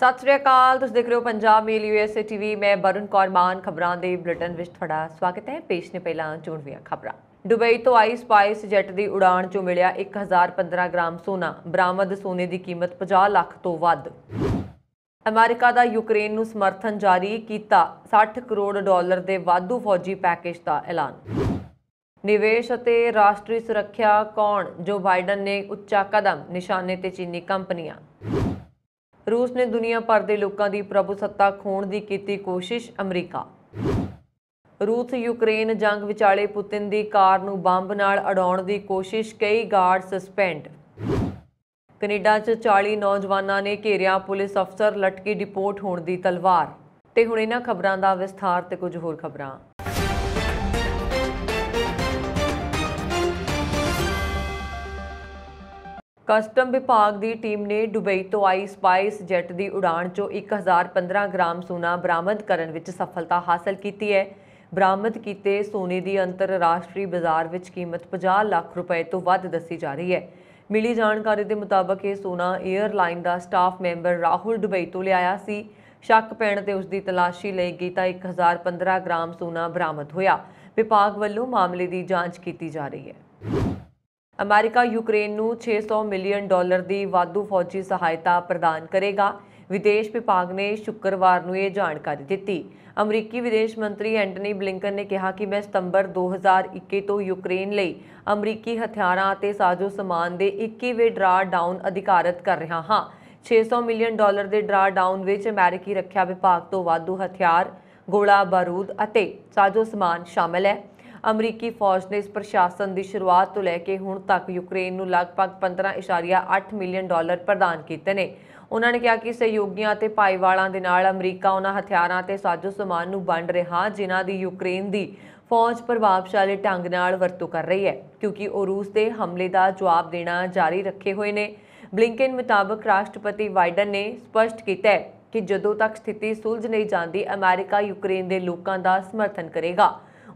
ਸਤਿ ਸ੍ਰੀ ਅਕਾਲ ਤੁਸੀਂ ਦੇਖ ਰਹੇ ਹੋ ਪੰਜਾਬ ਮੇਲ ਯੂਐਸਏ ਟੀਵੀ ਮੈਂ ਬਰਨ ਕੌਰ ਮਾਨ ਖਬਰਾਂ ਦੇ ਬੁਲੇਟਿਨ ਵਿੱਚ ਤੁਹਾਡਾ ਸਵਾਗਤ ਹੈ ਪੇਸ਼ ਨੇ ਪਹਿਲਾਂ ਚੋਣਵੀਆਂ ਖਬਰਾਂ ਦੁਬਈ ਤੋਂ ਆਈ ਸਪਾਈਸ ਜੈਟ ਦੀ ਉਡਾਣ 'ਚੋਂ ਮਿਲਿਆ 1015 ਗ੍ਰਾਮ ਸੋਨਾ ਬਰਾਮਦ ਸੋਨੇ ਦੀ ਕੀਮਤ 50 ਲੱਖ ਤੋਂ ਵੱਧ ਅਮਰੀਕਾ ਦਾ ਯੂਕਰੇਨ ਨੂੰ ਸਮਰਥਨ ਜਾਰੀ ਕੀਤਾ 60 ਕਰੋੜ ਡਾਲਰ ਦੇ ਵਾਧੂ ਫੌਜੀ ਪੈਕੇਜ ਦਾ ਐਲਾਨ ਨਿਵੇਸ਼ ਅਤੇ ਰਾਸ਼ਟਰੀ ਸੁਰੱਖਿਆ ਕੌਣ ਜੋ ਬਾਈਡਨ ਨੇ ਉੱਚਾ ਕਦਮ ਨਿਸ਼ਾਨੇ ਤੇ ਚੀਨੀ ਕੰਪਨੀਆਂ ਰੂਸ ਨੇ ਦੁਨੀਆ ਭਰ ਦੇ ਲੋਕਾਂ ਦੀ ਪ੍ਰਭੂਸੱਤਾ ਖੋਣ ਦੀ ਕੀਤੀ ਕੋਸ਼ਿਸ਼ ਅਮਰੀਕਾ ਰੂਸ ਯੂਕਰੇਨ ਜੰਗ ਵਿਚਾਲੇ ਪੁਤਿਨ ਦੀ ਕਾਰ ਨੂੰ ਬੰਬ ਨਾਲ ਅਡਾਉਣ ਦੀ ਕੋਸ਼ਿਸ਼ ਕਈ ਗਾਰਡ ਸਸਪੈਂਡ ਕੈਨੇਡਾ 'ਚ 40 ਨੌਜਵਾਨਾਂ ਨੇ ਘੇਰਿਆ ਪੁਲਿਸ ਅਫਸਰ ਲਟਕੀ ਡਿਪੋਰਟ ਹੋਣ ਦੀ ਤਲਵਾਰ ਤੇ ਹੁਣ ਇਹਨਾਂ ਖਬਰਾਂ ਦਾ ਵਿਸਥਾਰ ਤੇ ਕੁਝ ਹੋਰ ਖਬਰਾਂ ਕਸਟਮ ਵਿਭਾਗ ਦੀ ਟੀਮ ਨੇ ਦੁਬਈ ਤੋਂ ਆਈ ਸਪਾਈਸ ਜੈਟ ਦੀ ਉਡਾਣ 'ਚੋਂ 1015 ਗ੍ਰਾਮ ਸੋਨਾ ਬਰਾਮਦ ਕਰਨ ਵਿੱਚ ਸਫਲਤਾ ਹਾਸਲ ਕੀਤੀ ਹੈ ਬਰਾਮਦ ਕੀਤੇ ਸੋਨੇ ਦੀ ਅੰਤਰਰਾਸ਼ਟਰੀ ਬਾਜ਼ਾਰ ਵਿੱਚ ਕੀਮਤ 50 ਲੱਖ ਰੁਪਏ ਤੋਂ ਵੱਧ ਦੱਸੀ ਜਾ ਰਹੀ ਹੈ ਮਿਲੀ ਜਾਣਕਾਰੀ ਦੇ ਮੁਤਾਬਕ ਇਹ ਸੋਨਾ 에ਅਰਲਾਈਨ ਦਾ ਸਟਾਫ ਮੈਂਬਰ ਰਾਹੁਲ ਦੁਬਈ ਤੋਂ ਲਿਆਇਆ ਸੀ ਸ਼ੱਕ ਪੈਣ ਤੇ ਉਸ ਦੀ ਤਲਾਸ਼ੀ ਲਈ ਗਈ ਤਾਂ 1015 ਗ੍ਰਾਮ ਸੋਨਾ ਬਰਾਮਦ ਹੋਇਆ ਵਿਭਾਗ ਵੱਲੋਂ ਮਾਮਲੇ ਦੀ ਜਾਂਚ ਕੀਤੀ ਜਾ ਰਹੀ ਹੈ ਅਮਰੀਕਾ ਯੂਕਰੇਨ ਨੂੰ 600 ਮਿਲੀਅਨ ਡਾਲਰ ਦੀ ਵਾਧੂ ਫੌਜੀ ਸਹਾਇਤਾ ਪ੍ਰਦਾਨ ਕਰੇਗਾ ਵਿਦੇਸ਼ ਵਿਭਾਗ ਨੇ ਸ਼ੁੱਕਰਵਾਰ ਨੂੰ ਇਹ ਜਾਣਕਾਰੀ ਦਿੱਤੀ ਅਮਰੀਕੀ ਵਿਦੇਸ਼ ਮੰਤਰੀ ਐਂਟਨੀ ਬਲਿੰਕਨ ਨੇ ਕਿਹਾ ਕਿ ਮੈਂ ਸਤੰਬਰ 2021 ਤੋਂ ਯੂਕਰੇਨ ਲਈ ਅਮਰੀਕੀ ਹਥਿਆਰਾਂ ਅਤੇ ਸਾਜ਼ੋ ਸਮਾਨ ਦੇ 21ਵੇਂ ਡਰਾ ਡਾਊਨ ਅਧਿਕਾਰਤ ਕਰ ਰਿਹਾ ਹਾਂ 600 ਮਿਲੀਅਨ ਡਾਲਰ ਦੇ ਡਰਾ ਡਾਊਨ ਵਿੱਚ ਅਮਰੀਕੀ ਰੱਖਿਆ ਵਿਭਾਗ ਤੋਂ ਵਾਧੂ ਹਥਿਆਰ ਗੋਲਾ ਬਾਰੂਦ ਅਤੇ ਸਾਜ਼ੋ ਸਮਾਨ ਸ਼ਾਮਲ ਹੈ ਅਮਰੀਕੀ ਫੌਜ ਨੇ ਇਸ ਪ੍ਰਸ਼ਾਸਨ ਦੀ ਸ਼ੁਰੂਆਤ ਤੋਂ ਲੈ ਕੇ ਹੁਣ ਤੱਕ ਯੂਕਰੇਨ ਨੂੰ ਲਗਭਗ 15.8 ਮਿਲੀਅਨ ਡਾਲਰ ਪ੍ਰਦਾਨ ਕੀਤੇ ਨੇ ਉਹਨਾਂ ਨੇ ਕਿਹਾ ਕਿ ਸਹਿਯੋਗੀਆਂ ਅਤੇ ਭਾਈਵਾਲਾਂ ਦੇ ਨਾਲ ਅਮਰੀਕਾ ਉਹਨਾਂ ਹਥਿਆਰਾਂ ਤੇ ਸਾਜ਼ੋ ਸਮਾਨ ਨੂੰ ਵੰਡ ਰਿਹਾ ਜਿਨ੍ਹਾਂ ਦੀ ਯੂਕਰੇਨ ਦੀ ਫੌਜ ਪ੍ਰਭਾਵਸ਼ਾਲੀ ਢੰਗ ਨਾਲ ਵਰਤੋਂ ਕਰ ਰਹੀ ਹੈ ਕਿਉਂਕਿ ਉਹ ਰੂਸ ਦੇ ਹਮਲੇ ਦਾ ਜਵਾਬ ਦੇਣਾ ਜਾਰੀ ਰੱਖੇ ਹੋਏ ਨੇ ਬਲਿੰਕਨ ਮੁਤਾਬਕ ਰਾਸ਼ਟਰਪਤੀ ਵਾਈਡਨ ਨੇ ਸਪਸ਼ਟ ਕੀਤਾ ਹੈ ਕਿ ਜਦੋਂ ਤੱਕ ਸਥਿਤੀ ਸੁਲਝ ਨਹੀਂ ਜਾਂਦੀ ਅਮਰੀਕਾ ਯੂਕਰੇਨ ਦੇ ਲੋਕਾਂ ਦਾ ਸਮਰਥਨ ਕਰੇਗਾ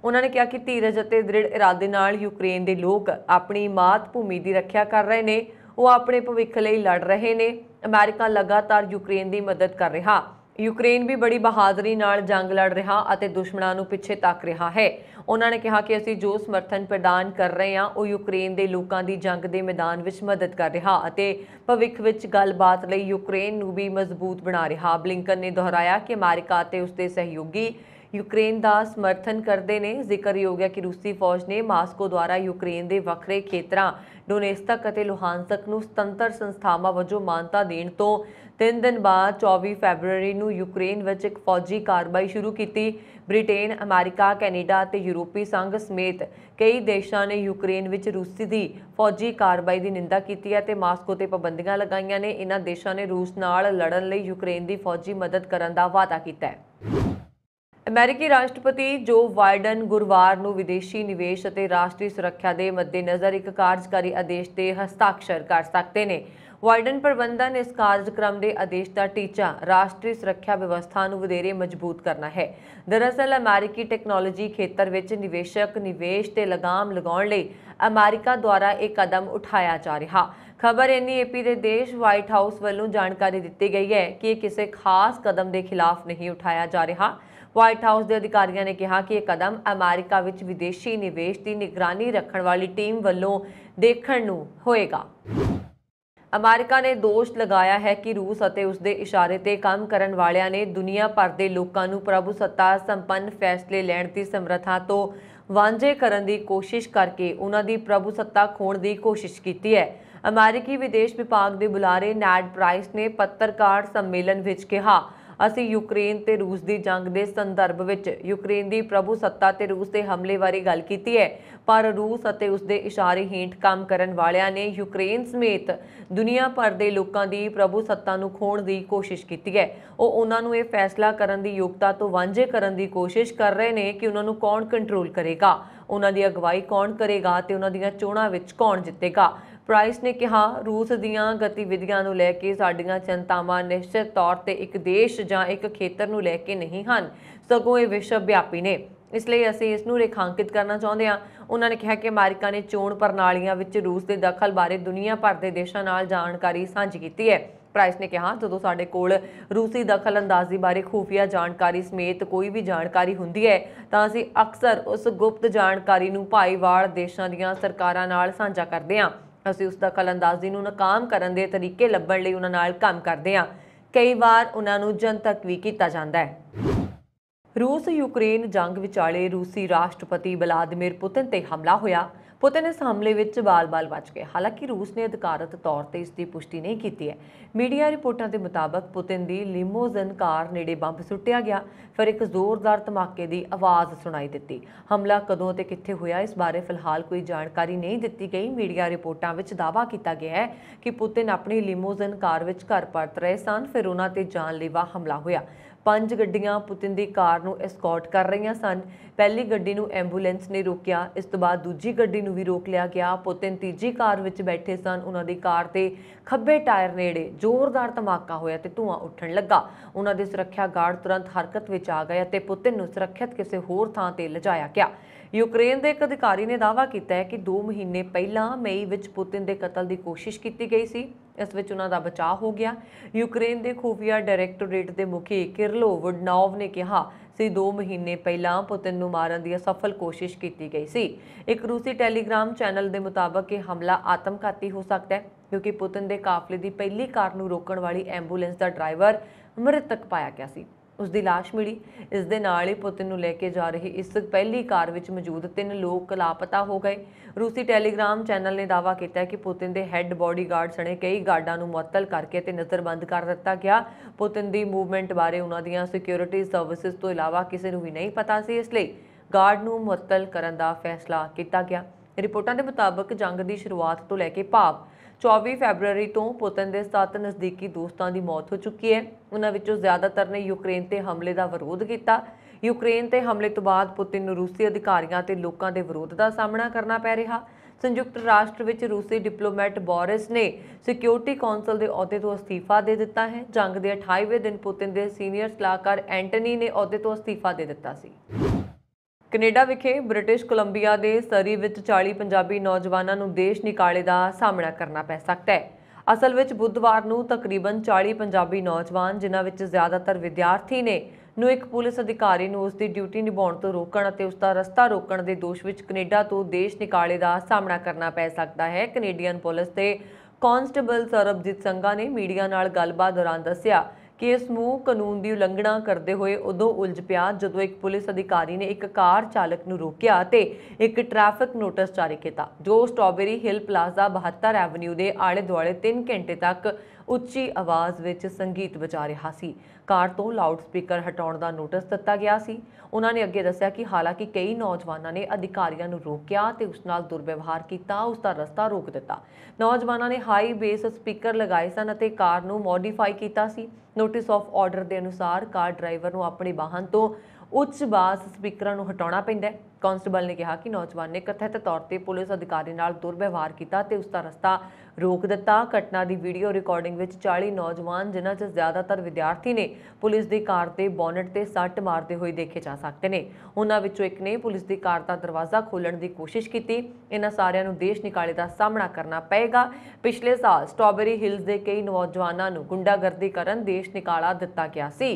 ਉਹਨਾਂ ਨੇ ਕਿਹਾ ਕਿ ਧੀਰਜ ਅਤੇ ਦ੍ਰਿੜ ਇਰਾਦੇ ਨਾਲ ਯੂਕਰੇਨ ਦੇ ਲੋਕ ਆਪਣੀ ਮਾਤ ਭੂਮੀ ਦੀ ਰੱਖਿਆ ਕਰ ਰਹੇ ਨੇ ਉਹ ਆਪਣੇ ਭਵਿੱਖ ਲਈ ਲੜ ਰਹੇ ਨੇ ਅਮਰੀਕਾ ਲਗਾਤਾਰ ਯੂਕਰੇਨ ਦੀ ਮਦਦ ਕਰ ਰਿਹਾ ਯੂਕਰੇਨ ਵੀ ਬੜੀ ਬਹਾਦਰੀ ਨਾਲ ਜੰਗ ਲੜ ਰਿਹਾ ਅਤੇ ਦੁਸ਼ਮਣਾਂ ਨੂੰ ਪਿੱਛੇ ਤੱਕ ਰਿਹਾ ਹੈ ਉਹਨਾਂ ਨੇ ਕਿਹਾ ਕਿ ਅਸੀਂ ਜੋ ਸਮਰਥਨ ਪ੍ਰਦਾਨ ਕਰ ਰਹੇ ਹਾਂ ਉਹ ਯੂਕਰੇਨ ਦੇ ਲੋਕਾਂ ਦੀ ਜੰਗ ਦੇ ਮੈਦਾਨ ਵਿੱਚ ਮਦਦ ਕਰ ਰਿਹਾ ਅਤੇ ਭਵਿੱਖ ਵਿੱਚ ਗੱਲਬਾਤ ਲਈ ਯੂਕਰੇਨ ਨੂੰ ਵੀ ਮਜ਼ਬੂਤ ਬਣਾ ਰਿਹਾ ਬਲਿੰਕਨ ਨੇ ਦੁਹਰਾਇਆ ਕਿ ਅਮਰੀਕਾ ਅਤੇ ਉਸ ਦੇ ਸਹਿਯੋਗੀ ਯੂਕਰੇਨ ਦਾ ਸਮਰਥਨ ਕਰਦੇ ਨੇ ਜ਼ਿਕਰਯੋਗ ਹੈ ਕਿ ਰੂਸੀ ਫੌਜ ਨੇ ਮਾਸਕੋ ਦੁਆਰਾ ਯੂਕਰੇਨ ਦੇ ਵੱਖਰੇ ਖੇਤਰਾਂ ਡੋਨੇਸਟਕ ਅਤੇ ਲੋਹਾਨਸਕ ਨੂੰ ਸੁਤੰਤਰ ਸੰਸਥਾਵਾਂ ਵਜੋਂ ਮਾਨਤਾ ਦੇਣ ਤੋਂ 3 ਦਿਨ ਬਾਅਦ 24 ਫੈਬਰੂਅਰੀ ਨੂੰ ਯੂਕਰੇਨ ਵਿੱਚ ਇੱਕ ਫੌਜੀ ਕਾਰਵਾਈ ਸ਼ੁਰੂ ਕੀਤੀ ਬ੍ਰਿਟੇਨ ਅਮਰੀਕਾ ਕੈਨੇਡਾ ਅਤੇ ਯੂਰਪੀ ਸੰਘ ਸਮੇਤ ਕਈ ਦੇਸ਼ਾਂ ਨੇ ਯੂਕਰੇਨ ਵਿੱਚ ਰੂਸੀ ਦੀ ਫੌਜੀ ਕਾਰਵਾਈ ਦੀ ਨਿੰਦਾ ਕੀਤੀ ਹੈ ਤੇ ਮਾਸਕੋ ਤੇ ਪਾਬੰਦੀਆਂ ਲਗਾਈਆਂ ਨੇ ਇਹਨਾਂ ਦੇਸ਼ਾਂ ਨੇ ਰੂਸ ਨਾਲ ਲੜਨ ਲਈ ਯੂਕਰੇਨ ਦੀ ਫੌਜੀ ਮਦਦ ਕਰਨ ਦਾ ਵਾਅਦਾ ਕੀਤਾ ਹੈ ਅਮਰੀਕੀ ਰਾਸ਼ਟਰਪਤੀ ਜੋ ਵਾਈਡਨ ਗੁਰਵਾਰ ਨੂੰ ਵਿਦੇਸ਼ੀ ਨਿਵੇਸ਼ ਅਤੇ ਰਾਸ਼ਟਰੀ ਸੁਰੱਖਿਆ ਦੇ ਮੱਦੇਨਜ਼ਰ ਇੱਕ ਕਾਰਜਕਾਰੀ ਆਦੇਸ਼ ਤੇ ਹਸਤਾਖਰ ਕਰ ਸਕਦੇ ਨੇ ਵਾਈਡਨ ਪ੍ਰਬੰਧਨ ਇਸ ਕਾਰਜਕ੍ਰਮ ਦੇ ਆਦੇਸ਼ ਦਾ ਟੀਚਾ ਰਾਸ਼ਟਰੀ ਸੁਰੱਖਿਆ ਵਿਵਸਥਾ ਨੂੰ ਵਧੇਰੇ ਮਜ਼ਬੂਤ ਕਰਨਾ ਹੈ ਦਰਅਸਲ ਅਮਰੀਕੀ ਟੈਕਨੋਲੋਜੀ ਖੇਤਰ ਵਿੱਚ ਨਿਵੇਸ਼ਕ ਨਿਵੇਸ਼ ਤੇ ਲਗਾਮ ਲਗਾਉਣ ਲਈ ਅਮਰੀਕਾ ਦੁਆਰਾ ਇਹ ਕਦਮ ਉਠਾਇਆ ਜਾ ਰਿਹਾ ਖਬਰ ਏਪੀ ਦੇ ਦੇਸ਼ ਵਾਈਟ ਹਾਊਸ ਵੱਲੋਂ ਜਾਣਕਾਰੀ ਦਿੱਤੀ ਗਈ ਹੈ ਕਿ ਇਹ ਕਿਸੇ ਖਾਸ ਕਦਮ ਦੇ ਖਿਲਾਫ ਨਹੀਂ ਉਠਾਇਆ ਜਾ ਰਿਹਾ ਵਾਈਟ ਹਾਊਸ ਦੇ ਅਧਿਕਾਰੀਆਂ ਨੇ ਕਿਹਾ ਕਿ ਇਹ ਕਦਮ ਅਮਰੀਕਾ ਵਿੱਚ ਵਿਦੇਸ਼ੀ ਨਿਵੇਸ਼ ਦੀ ਨਿਗਰਾਨੀ ਰੱਖਣ ਵਾਲੀ ਟੀਮ ਵੱਲੋਂ ਦੇਖਣ ਨੂੰ ਹੋਏਗਾ ਅਮਰੀਕਾ ਨੇ ਦੋਸ਼ ਲਗਾਇਆ ਹੈ ਕਿ ਰੂਸ ਅਤੇ ਉਸ ਦੇ ਇਸ਼ਾਰੇ ਤੇ ਕੰਮ ਕਰਨ ਵਾਲਿਆਂ ਨੇ ਦੁਨੀਆ ਭਰ ਦੇ ਲੋਕਾਂ ਨੂੰ ਪ੍ਰਭੂ ਸੱਤਾ ਸੰਪੰਨ ਫੈਸਲੇ ਲੈਣ ਦੀ ਸਮਰੱਥਾ ਤੋਂ ਵਾਂਝੇ ਕਰਨ ਦੀ ਕੋਸ਼ਿਸ਼ ਕਰਕੇ ਉਹਨਾਂ ਦੀ ਪ੍ਰਭੂ ਸੱਤਾ ਖੋਣ ਦੀ ਕੋਸ਼ਿਸ਼ ਕੀਤੀ ਹੈ ਅਮਰੀਕੀ ਵਿਦੇਸ਼ ਵਿਭਾਗ ਦੇ ਬੁਲਾਰੇ ਨੈਡ ਪ੍ਰਾਈਸ ਨੇ ਪੱਤਰਕਾਰ ਸੰਮੇਲਨ ਵਿੱਚ ਕਿਹਾ ਅਸੀਂ ਯੂਕਰੇਨ ਤੇ ਰੂਸ ਦੀ ਜੰਗ ਦੇ ਸੰਦਰਭ ਵਿੱਚ ਯੂਕਰੇਨ ਦੀ ਪ੍ਰਭੂ ਸੱਤਾ ਤੇ ਰੂਸ ਦੇ ਹਮਲੇ ਬਾਰੇ ਗੱਲ ਕੀਤੀ ਹੈ ਪਰ ਰੂਸ ਅਤੇ ਉਸ ਦੇ ਇਸ਼ਾਰੇ ਹੇਠ ਕੰਮ ਕਰਨ ਵਾਲਿਆਂ ਨੇ ਯੂਕਰੇਨ ਸਮੇਤ ਦੁਨੀਆ ਭਰ ਦੇ ਲੋਕਾਂ ਦੀ ਪ੍ਰਭੂ ਸੱਤਾ ਨੂੰ ਖੋਣ ਦੀ ਕੋਸ਼ਿਸ਼ ਕੀਤੀ ਹੈ ਉਹ ਉਹਨਾਂ ਨੂੰ ਇਹ ਫੈਸਲਾ ਕਰਨ ਦੀ ਯੋਗਤਾ ਤੋਂ ਵਾਂਝੇ ਕਰਨ ਦੀ ਕੋਸ਼ਿਸ਼ ਕਰ ਰਹੇ ਨੇ ਕਿ ਉਹਨਾਂ ਨੂੰ ਕੌਣ ਕੰਟਰੋਲ ਕਰੇਗਾ ਉਹਨਾਂ ਦੀ ਅਗਵਾਈ ਕੌਣ ਕਰੇਗਾ ਤੇ ਉਹਨਾਂ ਦੀਆਂ ਚੋਣਾਂ ਵਿੱਚ ਕੌਣ ਜਿੱਤੇਗਾ ਪ੍ਰਾਈਸ ਨੇ ਕਿਹਾ ਰੂਸ ਦੀਆਂ ਗਤੀਵਿਧੀਆਂ ਨੂੰ ਲੈ ਕੇ ਸਾਡੀਆਂ ਚਿੰਤਾਵਾਂ ਨਿਸ਼ਚਿਤ ਤੌਰ ਤੇ ਇੱਕ ਦੇਸ਼ ਜਾਂ ਇੱਕ ਖੇਤਰ ਨੂੰ ਲੈ ਕੇ ਨਹੀਂ ਹਨ ਸਗੋਂ ਇਹ ਵਿਸ਼ਵ ਵਿਆਪੀ ਨੇ ਇਸ ਲਈ ਅਸੀਂ ਇਸ ਨੂੰ ਰੇਖਾਂਕਿਤ ਕਰਨਾ ਚਾਹੁੰਦੇ ਹਾਂ ਉਹਨਾਂ ਨੇ ਕਿਹਾ ਕਿ ਅਮਰੀਕਾ ਨੇ ਚੋਣ ਪ੍ਰਣਾਲੀਆਂ ਵਿੱਚ ਰੂਸ ਦੇ ਦਖਲ ਬਾਰੇ ਦੁਨੀਆ ਭਰ ਦੇ ਦੇਸ਼ਾਂ ਨਾਲ ਜਾਣਕਾਰੀ ਸਾਂਝੀ ਕੀਤੀ ਹੈ ਪ੍ਰਾਈਸ ਨੇ ਕਿਹਾ ਜਦੋਂ ਸਾਡੇ ਕੋਲ ਰੂਸੀ ਦਖਲ ਅੰਦਾਜ਼ੀ ਬਾਰੇ ਖੂਫੀਆ ਜਾਣਕਾਰੀ ਸਮੇਤ ਕੋਈ ਵੀ ਜਾਣਕਾਰੀ ਹੁੰਦੀ ਹੈ ਤਾਂ ਅਸੀਂ ਅਕਸਰ ਉਸ ਗੁਪਤ ਜਾਣਕਾਰੀ ਨੂੰ ਭਾਈਵਾਲ ਦੇਸ਼ਾਂ ਦੀਆਂ ਸਰਕਾਰਾਂ ਨਾਲ ਸਾਂਝਾ ਕਰਦੇ ਹਾਂ ਅਸੀਂ ਉਸ ਦਖਲ ਅੰਦਾਜ਼ੀ ਨੂੰ ਨਾਕਾਮ ਕਰਨ ਦੇ ਤਰੀਕੇ ਲੱਭਣ ਲਈ ਉਹਨਾਂ ਨਾਲ ਕੰਮ ਕਰਦੇ ਹਾਂ ਕਈ ਵਾਰ ਉਹਨਾਂ ਨੂੰ ਜਨਤਕ ਵੀ ਕੀਤਾ ਜਾਂਦਾ ਹੈ ਰੂਸ ਯੂਕਰੇਨ ਜੰਗ ਵਿਚਾਲੇ ਰੂਸੀ ਰਾਸ਼ਟਰਪਤੀ ਬਲਾਦਮੀਰ ਪੁਤਿਨ ਤੇ ਹਮਲਾ ਹੋਇਆ ਪੁਤਿਨ ਇਸ ਹਮਲੇ ਵਿੱਚ ਬਾਲ-ਬਾਲ ਬਚ ਗਏ ਹਾਲਾਂਕਿ ਰੂਸ ਨੇ ਅਧਿਕਾਰਤ ਤੌਰ ਤੇ ਇਸ ਦੀ ਪੁਸ਼ਟੀ ਨਹੀਂ ਕੀਤੀ ਹੈ ਮੀਡੀਆ ਰਿਪੋਰਟਾਂ ਦੇ ਮੁਤਾਬਕ ਪੁਤਿਨ ਦੀ ਲਿਮੋਜ਼ਨ ਕਾਰ ਨੇੜੇ ਬੰਬ ਸੁੱਟਿਆ ਗਿਆ ਫਿਰ ਇੱਕ ਜ਼ੋਰਦਾਰ ਧਮਾਕੇ ਦੀ ਆਵਾਜ਼ ਸੁਣਾਈ ਦਿੱਤੀ ਹਮਲਾ ਕਦੋਂ ਤੇ ਕਿੱਥੇ ਹੋਇਆ ਇਸ ਬਾਰੇ ਫਿਲਹਾਲ ਕੋਈ ਜਾਣਕਾਰੀ ਨਹੀਂ ਦਿੱਤੀ ਗਈ ਮੀਡੀਆ ਰਿਪੋਰਟਾਂ ਵਿੱਚ ਦਾਅਵਾ ਕੀਤਾ ਗਿਆ ਹੈ ਕਿ ਪੁਤਿਨ ਆਪਣੀ ਲਿਮੋਜ਼ਨ ਕਾਰ ਵਿੱਚ ਘਰ ਪਰਤ ਰਹੇ ਸਨ ਫਿਰ ਉਹਨਾਂ ਤੇ ਜਾਨਲੇਵਾ ਹਮਲਾ ਹੋਇਆ ਪੰਜ ਗੱਡੀਆਂ ਪੁਤਿਨ ਦੀ ਕਾਰ ਨੂੰ ਐਸਕੌਰਟ ਕਰ ਰਹੀਆਂ ਸਨ ਪਹਿਲੀ ਗੱਡੀ ਨੂੰ ਐਂਬੂਲੈਂਸ ਨੇ ਰੋਕਿਆ ਇਸ ਤੋਂ ਬਾਅਦ ਦੂਜੀ ਗੱਡੀ ਨੂੰ ਵੀ ਰੋਕ ਲਿਆ ਗਿਆ ਪੁਤਿਨ ਤੀਜੀ ਕਾਰ ਵਿੱਚ ਬੈਠੇ ਸਨ ਉਹਨਾਂ ਦੀ ਕਾਰ ਤੇ ਖੱਬੇ ਟਾਇਰ ਨੇੜੇ ਜ਼ੋਰਦਾਰ ਧਮਾਕਾ ਹੋਇਆ ਤੇ ਧੂਆਂ ਉੱਠਣ ਲੱਗਾ ਉਹਨਾਂ ਦੇ ਸੁਰੱਖਿਆ ਗਾਰਡ ਤੁਰੰਤ ਹਰਕਤ ਵਿੱਚ ਆ ਗਏ ਅਤੇ ਪੁਤਿਨ ਨੂੰ ਸੁਰੱਖਿਅਤ ਕਿਸੇ ਹੋਰ ਥਾਂ ਤੇ ਲਿਜਾਇਆ ਗਿਆ ਯੂਕਰੇਨ ਦੇ ਇੱਕ ਅਧਿਕਾਰੀ ਨੇ ਦਾਅਵਾ ਕੀਤਾ ਹੈ ਕਿ 2 ਮਹੀਨੇ ਪਹਿਲਾਂ ਮਈ ਵਿੱਚ ਪੁਤਿਨ ਦੇ ਕਤਲ ਦੀ ਕੋਸ਼ਿਸ਼ ਕੀਤੀ ਗਈ ਸੀ ਇਸ ਵਿੱਚ ਉਹਨਾਂ ਦਾ ਬਚਾਅ ਹੋ ਗਿਆ ਯੂਕਰੇਨ ਦੇ ਖੂਫੀਆ ਡਾਇਰੈਕਟੋਰੇਟ ਦੇ ਮੁਖੀ ਕਿਰਲੋ ਵੁਡਨੋਵ ਨੇ ਕਿਹਾ ਸੀ 2 ਮਹੀਨੇ ਪਹਿਲਾਂ ਪੁਤਿਨ ਨੂੰ ਮਾਰਨ ਦੀ ਸਫਲ ਕੋਸ਼ਿਸ਼ ਕੀਤੀ ਗਈ ਸੀ ਇੱਕ ਰੂਸੀ ਟੈਲੀਗ੍ਰਾਮ ਚੈਨਲ ਦੇ ਮੁਤਾਬਕ ਇਹ ਹਮਲਾ ਆਤਮਘਾਤੀ ਹੋ ਸਕਦਾ ਹੈ ਕਿਉਂਕਿ ਪੁਤਿਨ ਦੇ ਕਾਫਲੇ ਦੀ ਪਹਿਲੀ ਕਾਰ ਨੂੰ ਰੋਕਣ ਵਾਲੀ ਐਂਬੂਲੈਂਸ ਦਾ ਡਰਾਈਵਰ ਮ੍ਰਿਤਕ ਪਾਇਆ ਗਿਆ ਸੀ ਉਸ ਦੀ লাশ ਮਿਲੀ ਇਸ ਦੇ ਨਾਲ ਹੀ ਪੁੱਤ ਨੂੰ ਲੈ ਕੇ ਜਾ ਰਹੀ ਇਸ ਪਹਿਲੀ ਕਾਰ ਵਿੱਚ ਮੌਜੂਦ ਤਿੰਨ ਲੋਕ ਲਾਪਤਾ ਹੋ ਗਏ ਰੂਸੀ ਟੈਲੀਗ੍ਰਾਮ ਚੈਨਲ ਨੇ ਦਾਵਾ ਕੀਤਾ ਕਿ ਪੁਤਿਨ ਦੇ ਹੈੱਡ ਬਾਡੀਗਾਰਡ ਸਣੇ ਕਈ ਗਾਰਡਾਂ ਨੂੰ ਮੁਅੱਤਲ ਕਰਕੇ ਤੇ ਨਜ਼ਰਬੰਦ ਕਰ ਦਿੱਤਾ ਗਿਆ ਪੁਤਿਨ ਦੀ ਮੂਵਮੈਂਟ ਬਾਰੇ ਉਹਨਾਂ ਦੀਆਂ ਸਿਕਿਉਰਿਟੀ ਸਰਵਿਸਿਜ਼ ਤੋਂ ਇਲਾਵਾ ਕਿਸੇ ਨੂੰ ਵੀ ਨਹੀਂ ਪਤਾ ਸੀ ਇਸ ਲਈ ਗਾਰਡ ਨੂੰ ਮੁਅੱਤਲ ਕਰਨ ਦਾ ਫੈਸਲਾ ਕੀਤਾ ਗਿਆ ਰਿਪੋਰਟਾਂ ਦੇ ਮੁਤਾਬਕ ਜੰਗ ਦੀ ਸ਼ੁਰੂਆਤ ਤੋਂ ਲੈ ਕੇ ਭਾਵ 24 ਫਰਵਰੀ ਤੋਂ ਪੁਤਨ ਦੇ 7 ਨਜ਼ਦੀਕੀ ਦੋਸਤਾਂ ਦੀ ਮੌਤ ਹੋ ਚੁੱਕੀ ਹੈ ਉਹਨਾਂ ਵਿੱਚੋਂ ਜ਼ਿਆਦਾਤਰ ਨੇ ਯੂਕਰੇਨ ਤੇ ਹਮਲੇ ਦਾ ਵਿਰੋਧ ਕੀਤਾ ਯੂਕਰੇਨ ਤੇ ਹਮਲੇ ਤੋਂ ਬਾਅਦ ਪੁਤਿਨ ਨੂੰ ਰੂਸੀ ਅਧਿਕਾਰੀਆਂ ਤੇ ਲੋਕਾਂ ਦੇ ਵਿਰੋਧ ਦਾ ਸਾਹਮਣਾ ਕਰਨਾ ਪੈ ਰਿਹਾ ਸੰਯੁਕਤ ਰਾਸ਼ਟਰ ਵਿੱਚ ਰੂਸੀ ਡਿਪਲੋਮੈਟ ਬੋਰਿਸ ਨੇ ਸਿਕਿਉਰਿਟੀ ਕੌਂਸਲ ਦੇ ਅਹੁਦੇ ਤੋਂ ਅਸਤੀਫਾ ਦੇ ਦਿੱਤਾ ਹੈ ਜੰਗ ਦੇ 28ਵੇਂ ਦਿਨ ਪੁਤਿਨ ਦੇ ਸੀਨੀਅਰ ਸਲਾਹਕਾਰ ਐਂਟਨੀ ਨੇ ਅਹੁਦੇ ਤੋਂ ਅਸਤੀਫਾ ਦੇ ਦਿੱਤਾ ਸੀ ਕੈਨੇਡਾ ਵਿਖੇ ਬ੍ਰਿਟਿਸ਼ ਕੋਲੰਬੀਆ ਦੇ ਸਰੀ ਵਿੱਚ 40 ਪੰਜਾਬੀ ਨੌਜਵਾਨਾਂ ਨੂੰ ਦੇਸ਼ ਨਿਕਾਲੇ ਦਾ ਸਾਹਮਣਾ ਕਰਨਾ ਪੈ ਸਕਦਾ ਹੈ ਅਸਲ ਵਿੱਚ ਬੁੱਧਵਾਰ ਨੂੰ ਤਕਰੀਬਨ 40 ਪੰਜਾਬੀ ਨੌਜਵਾਨ ਜਿਨ੍ਹਾਂ ਵਿੱਚ ਜ਼ਿਆਦਾਤਰ ਵਿਦਿਆਰਥੀ ਨੇ ਨੂੰ ਇੱਕ ਪੁਲਿਸ ਅਧਿਕਾਰੀ ਨੂੰ ਉਸ ਦੀ ਡਿਊਟੀ ਨਿਭਾਉਣ ਤੋਂ ਰੋਕਣ ਅਤੇ ਉਸ ਦਾ ਰਸਤਾ ਰੋਕਣ ਦੇ ਦੋਸ਼ ਵਿੱਚ ਕੈਨੇਡਾ ਤੋਂ ਦੇਸ਼ ਨਿਕਾਲੇ ਦਾ ਸਾਹਮਣਾ ਕਰਨਾ ਪੈ ਸਕਦਾ ਹੈ ਕੈਨੇਡੀਅਨ ਪੁਲਿਸ ਦੇ ਕਾਂਸਟੇਬਲ ਸਰਬਜੀਤ ਸੰਘਾ ਨੇ ਮੀਡੀਆ ਨਾਲ ਗੱਲਬਾਤ ਦੌਰਾਨ ਦੱਸਿਆ ਕੇਸ ਨੂੰ ਕਾਨੂੰਨ ਦੀ ਉਲੰਘਣਾ ਕਰਦੇ ਹੋਏ ਉਦੋਂ ਉਲਝ ਪਿਆ ਜਦੋਂ ਇੱਕ ਪੁਲਿਸ ਅਧਿਕਾਰੀ ਨੇ ਇੱਕ ਕਾਰ ਚਾਲਕ ਨੂੰ ਰੋਕਿਆ ਤੇ ਇੱਕ ਟ੍ਰੈਫਿਕ ਨੋਟਿਸ ਜਾਰੀ ਕੀਤਾ ਜੋ ਸਟ੍ਰਾਬੇਰੀ ਹਿੱਲ ਪਲਾਜ਼ਾ 72 ਐਵਨਿਊ ਦੇ ਆਲੇ-ਦੁਆਲੇ 3 ਘੰਟੇ ਤੱਕ ਉੱਚੀ ਆਵਾਜ਼ ਵਿੱਚ ਸੰਗੀਤ ਵਜਾ ਰਿਹਾ ਸੀ ਕਾਰ ਤੋਂ ਲਾਊਡ ਸਪੀਕਰ ਹਟਾਉਣ ਦਾ ਨੋਟਿਸ ਦਿੱਤਾ ਗਿਆ ਸੀ ਉਹਨਾਂ ਨੇ ਅੱਗੇ ਦੱਸਿਆ ਕਿ ਹਾਲਾਂਕਿ ਕਈ ਨੌਜਵਾਨਾਂ ਨੇ ਅਧਿਕਾਰੀਆਂ ਨੂੰ ਰੋਕਿਆ ਤੇ ਉਸ ਨਾਲ ਦੁਰਵਿਵਹਾਰ ਕੀਤਾ ਉਸ ਦਾ ਰਸਤਾ ਰੋਕ ਦਿੱਤਾ ਨੌਜਵਾਨਾਂ ਨੇ ਹਾਈ ਬੇਸ ਸਪੀਕਰ ਲਗਾਏ ਸਨ ਅਤੇ ਕਾਰ ਨੂੰ ਮੋਡੀਫਾਈ ਕੀਤਾ ਸੀ ਨੋਟਿਸ ਆਫ ਆਰਡਰ ਦੇ ਅਨੁਸਾਰ ਕਾਰ ਡਰਾਈਵਰ ਨੂੰ ਆਪਣੇ ਵਾਹਨ ਤੋਂ ਉੱਚ ਬਾਸ ਸਪੀਕਰਾਂ ਨੂੰ ਹਟਾਉਣਾ ਪੈਂਦਾ ਹੈ ਕਾਂਸਟੇਬਲ ਨੇ ਕਿਹਾ ਕਿ ਨੌਜਵਾਨ ਨੇ ਕਥਿਤ ਤੌਰ ਤੇ ਪੁਲਿਸ ਅਧਿਕਾਰੀ ਨਾਲ ਦੁਰਵਿਵਹਾਰ ਕੀਤਾ ਤੇ ਉਸ ਦਾ ਰਸਤਾ ਰੋਕ ਦਿੱਤਾ ਘਟਨਾ ਦੀ ਵੀਡੀਓ ਰਿਕਾਰਡਿੰਗ ਵਿੱਚ 40 ਨੌਜਵਾਨ ਜਿਨ੍ਹਾਂ 'ਚ ਜ਼ਿਆਦਾਤਰ ਵਿਦਿਆਰਥੀ ਨੇ ਪੁਲਿਸ ਦੀ ਕਾਰ ਤੇ ਬੋਨਟ ਤੇ ਸੱਟ ਮਾਰਦੇ ਹੋਏ ਦੇਖੇ ਜਾ ਸਕਦੇ ਨੇ ਉਹਨਾਂ ਵਿੱਚੋਂ ਇੱਕ ਨੇ ਪੁਲਿਸ ਦੀ ਕਾਰ ਦਾ ਦਰਵਾਜ਼ਾ ਖੋਲਣ ਦੀ ਕੋਸ਼ਿਸ਼ ਕੀਤੀ ਇਹਨਾਂ ਸਾਰਿਆਂ ਨੂੰ ਦੇਸ਼ ਨਿਕਾਲੇ ਦਾ ਸਾਹਮਣਾ ਕਰਨਾ ਪਏਗਾ ਪਿਛਲੇ ਸਾਲ ਸਟ੍ਰਾਬੇਰੀ ਹਿਲਸ ਦੇ ਕਈ ਨੌਜਵਾਨਾਂ ਨੂੰ ਗੁੰਡਾਗਰਦੀ ਕਰਨ ਦੇਸ਼ ਨਿਕਾਲਾ ਦਿੱਤਾ ਗਿਆ ਸੀ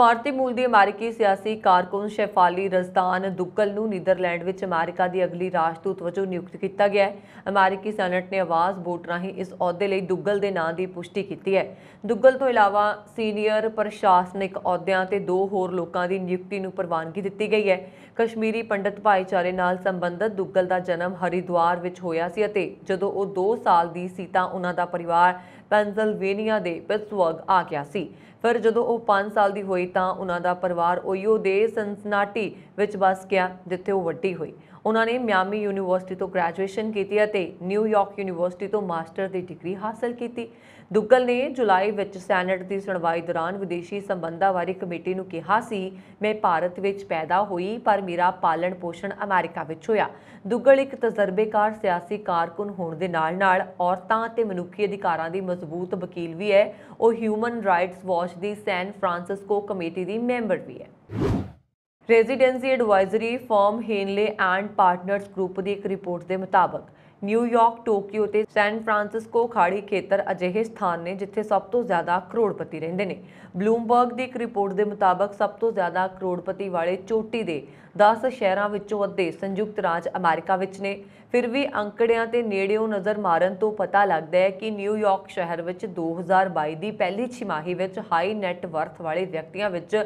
ਭਾਰਤੀ ਮੂਲ ਦੀ ਅਮਰੀਕੀ ਸਿਆਸੀ ਕਾਰਕੁਨ ਸ਼ੈਫਾਲੀ ਰਜ਼ਦਾਨ ਦੁੱਕਲ ਨੂੰ ਨੀਦਰਲੈਂਡ ਵਿੱਚ ਅਮਰੀਕਾ ਦੀ ਅਗਲੀ ਰਾਸ਼ਟਦੂਤ ਵਜੋਂ ਨਿਯੁਕਤ ਕੀਤਾ ਗਿਆ ਹੈ ਅਮਰੀਕੀ ਸੈਨੇਟ ਨੇ ਆਵਾਜ਼ ਵੋਟ ਰਾਹੀਂ ਇਸ ਅਹੁਦੇ ਲਈ ਦੁੱਗਲ ਦੇ ਨਾਂ ਦੀ ਪੁਸ਼ਟੀ ਕੀਤੀ ਹੈ ਦੁੱਗਲ ਤੋਂ ਇਲਾਵਾ ਸੀਨੀਅਰ ਪ੍ਰਸ਼ਾਸਨਿਕ ਅਹੁਦਿਆਂ ਤੇ ਦੋ ਹੋਰ ਲੋਕਾਂ ਦੀ ਨਿਯੁਕਤੀ ਨੂੰ ਪ੍ਰਵਾਨਗੀ ਦਿੱਤੀ ਗਈ ਹੈ ਕਸ਼ਮੀਰੀ ਪੰਡਤ ਭਾਈਚਾਰੇ ਨਾਲ ਸੰਬੰਧਤ ਦੁੱਗਲ ਦਾ ਜਨਮ ਹਰੀਦਵਾਰ ਵਿੱਚ ਹੋਇਆ ਸੀ ਅਤੇ ਜਦੋਂ ਉਹ 2 ਸਾਲ ਦੀ ਸੀ ਤਾਂ ਉਹਨਾਂ ਦਾ ਪਰਿਵਾਰ ਪੈਨਸਿਲਵੇਨੀਆ ਦੇ ਪਿਟਸਬਰਗ ਆ ਗਿਆ ਸੀ ਫਿਰ ਜਦੋਂ ਉਹ 5 ਸਾਲ ਦੀ ਹੋਈ ਤਾਂ ਉਹਨਾਂ ਦਾ ਪਰਿਵਾਰ ਓਯੋ ਦੇ ਸੰਸਨਾਟੀ ਵਿੱਚ ਵਸ ਗਿਆ ਜਿੱਥੇ ਉਹ ਵੱਡੀ ਹੋਈ ਉਹਨਾਂ ਨੇ ਮਿਆਮੀ ਯੂਨੀਵਰਸਿਟੀ ਤੋਂ ਗ੍ਰੈਜੂਏਸ਼ਨ ਕੀਤੀ ਅਤੇ ਨਿਊਯਾਰਕ ਯੂਨੀਵਰਸਿਟੀ ਤੋਂ ਮਾਸਟਰ ਦੀ ਡਿਗਰੀ ਹਾਸਲ ਕੀਤੀ ਦੁੱਗਲ ਨੇ ਜੁਲਾਈ ਵਿੱਚ ਸੈਨੇਟ ਦੀ ਸੁਣਵਾਈ ਦੌਰਾਨ ਵਿਦੇਸ਼ੀ ਸੰਬੰਧਾਂ ਬਾਰੇ ਕਮੇਟੀ ਨੂੰ ਕਿਹਾ ਸੀ ਮੈਂ ਭਾਰਤ ਵਿੱਚ ਪੈਦਾ ਹੋਈ ਪਰ ਮੇਰਾ ਪਾਲਣ ਪੋਸ਼ਣ ਅਮਰੀਕਾ ਵਿੱਚ ਹੋਇਆ ਦੁੱਗਲ ਇੱਕ ਤਜਰਬੇਕਾਰ ਸਿਆਸੀ ਕਾਰਕੁਨ ਹੋਣ ਦੇ ਨਾਲ-ਨਾਲ ਔਰਤਾਂ ਅਤੇ ਮਨੁੱਖੀ ਅਧਿਕਾਰਾਂ ਦੀ ਮਜ਼ਬੂਤ ਵਕੀਲ ਵੀ ਹੈ ਉਹ ਹਿਊਮਨ ਰਾਈਟਸ ਵਾਚ ਦੀ ਸੈਨ ਫ੍ਰਾਂਸਿਸਕੋ ਕਮੇਟੀ ਦੀ ਮੈਂਬਰ ਵੀ ਹੈ residency advisory firm Henley and partners group ਦੀ ਇੱਕ ਰਿਪੋਰਟ ਦੇ ਮੁਤਾਬਕ ਨਿਊਯਾਰਕ ਟੋਕੀਓ ਤੇ ਸੈਨ ਫ੍ਰਾਂਸਿਸਕੋ ਖਾੜੀ ਖੇਤਰ ਅਜਿਹੇ ਸਥਾਨ ਨੇ ਜਿੱਥੇ ਸਭ ਤੋਂ ਜ਼ਿਆਦਾ ਕਰੋੜਪਤੀ ਰਹਿੰਦੇ ਨੇ ਬਲੂਮਬਰਗ ਦੀ ਇੱਕ ਰਿਪੋਰਟ ਦੇ ਮੁਤਾਬਕ ਸਭ ਤੋਂ ਜ਼ਿਆਦਾ ਕਰੋੜਪਤੀ ਵਾਲੇ ਚੋਟੀ ਦੇ 10 ਸ਼ਹਿਰਾਂ ਵਿੱਚੋਂ ਅੱਧੇ ਸੰਯੁਕਤ ਰਾਜ ਅਮਰੀਕਾ ਵਿੱਚ ਨੇ ਫਿਰ ਵੀ ਅੰਕੜਿਆਂ ਤੇ ਨੇੜਿਓਂ ਨਜ਼ਰ ਮਾਰਨ ਤੋਂ ਪਤਾ ਲੱਗਦਾ ਹੈ ਕਿ ਨਿਊਯਾਰਕ ਸ਼ਹਿਰ ਵਿੱਚ 2022 ਦੀ ਪਹਿਲੀ ਛਿਮਾਹੀ ਵਿੱਚ ਹਾਈ ਨੈਟ ਵਰਥ ਵਾਲੇ ਵਿਅਕਤੀਆਂ ਵਿੱਚ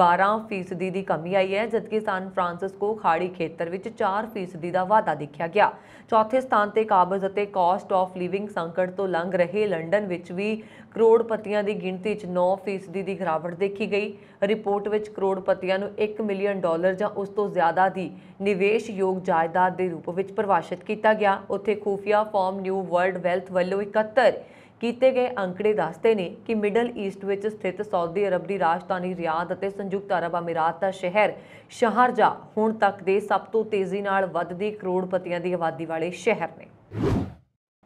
12 ਫੀਸਦੀ ਦੀ ਕਮੀ ਆਈ ਹੈ ਜਦਕਿ ਸਾਨ ਫਰਾਂਸਿਸਕੋ ਖਾੜੀ ਖੇਤਰ ਵਿੱਚ 4 ਫੀਸਦੀ ਦਾ ਵਾਧਾ ਦੇਖਿਆ ਗਿਆ ਚੌਥੇ ਸਥਾਨ ਤੇ ਕਾਬਜ਼ ਅਤੇ ਕਾਸਟ ਆਫ ਲਿਵਿੰਗ ਸੰਕਟ ਤੋਂ ਲੰਘ ਰਹੇ ਲੰਡਨ ਵਿੱਚ ਵੀ ਕਰੋੜਪਤੀਆਂ ਦੀ ਗਿਣਤੀ 'ਚ 9 ਫੀਸਦੀ ਦੀ ਖਰਾਬੜ ਦੇਖੀ ਗਈ ਰਿਪੋਰਟ ਵਿੱਚ ਕਰੋੜਪਤੀਆਂ ਨੂੰ 1 ਮਿਲੀਅਨ ਡਾਲਰ ਜਾਂ ਉਸ ਤੋਂ ਜ਼ਿਆਦਾ ਦੀ ਨਿਵੇਸ਼ਯੋਗ ਜਾਇਦਾਦ ਦੇ ਰੂਪ ਵਿੱਚ ਪਰਵਾਸ ਪ੍ਰਕਾਸ਼ਿਤ ਕੀਤਾ ਗਿਆ ਉੱਥੇ ਖੂਫੀਆ ਫਾਰਮ ਨਿਊ ਵਰਲਡ ਵੈਲਥ ਵੱਲੋਂ 71 ਕੀਤੇ ਗਏ ਅੰਕੜੇ ਦੱਸਦੇ ਨੇ ਕਿ ਮਿਡਲ ਈਸਟ ਵਿੱਚ ਸਥਿਤ ਸਾਊਦੀ ਅਰਬ ਦੀ ਰਾਜਧਾਨੀ ਰਿਆਦ ਅਤੇ ਸੰਯੁਕਤ ਅਰਬ ਅਮੀਰਾਤ ਦਾ ਸ਼ਹਿਰ ਸ਼ਾਰਜਾ ਹੁਣ ਤੱਕ ਦੇ ਸਭ ਤੋਂ ਤੇਜ਼ੀ ਨਾਲ ਵੱਧਦੀ ਕਰੋੜਪਤੀਆਂ ਦੀ ਆਬਾਦੀ ਵਾਲੇ ਸ਼ਹਿਰ ਨੇ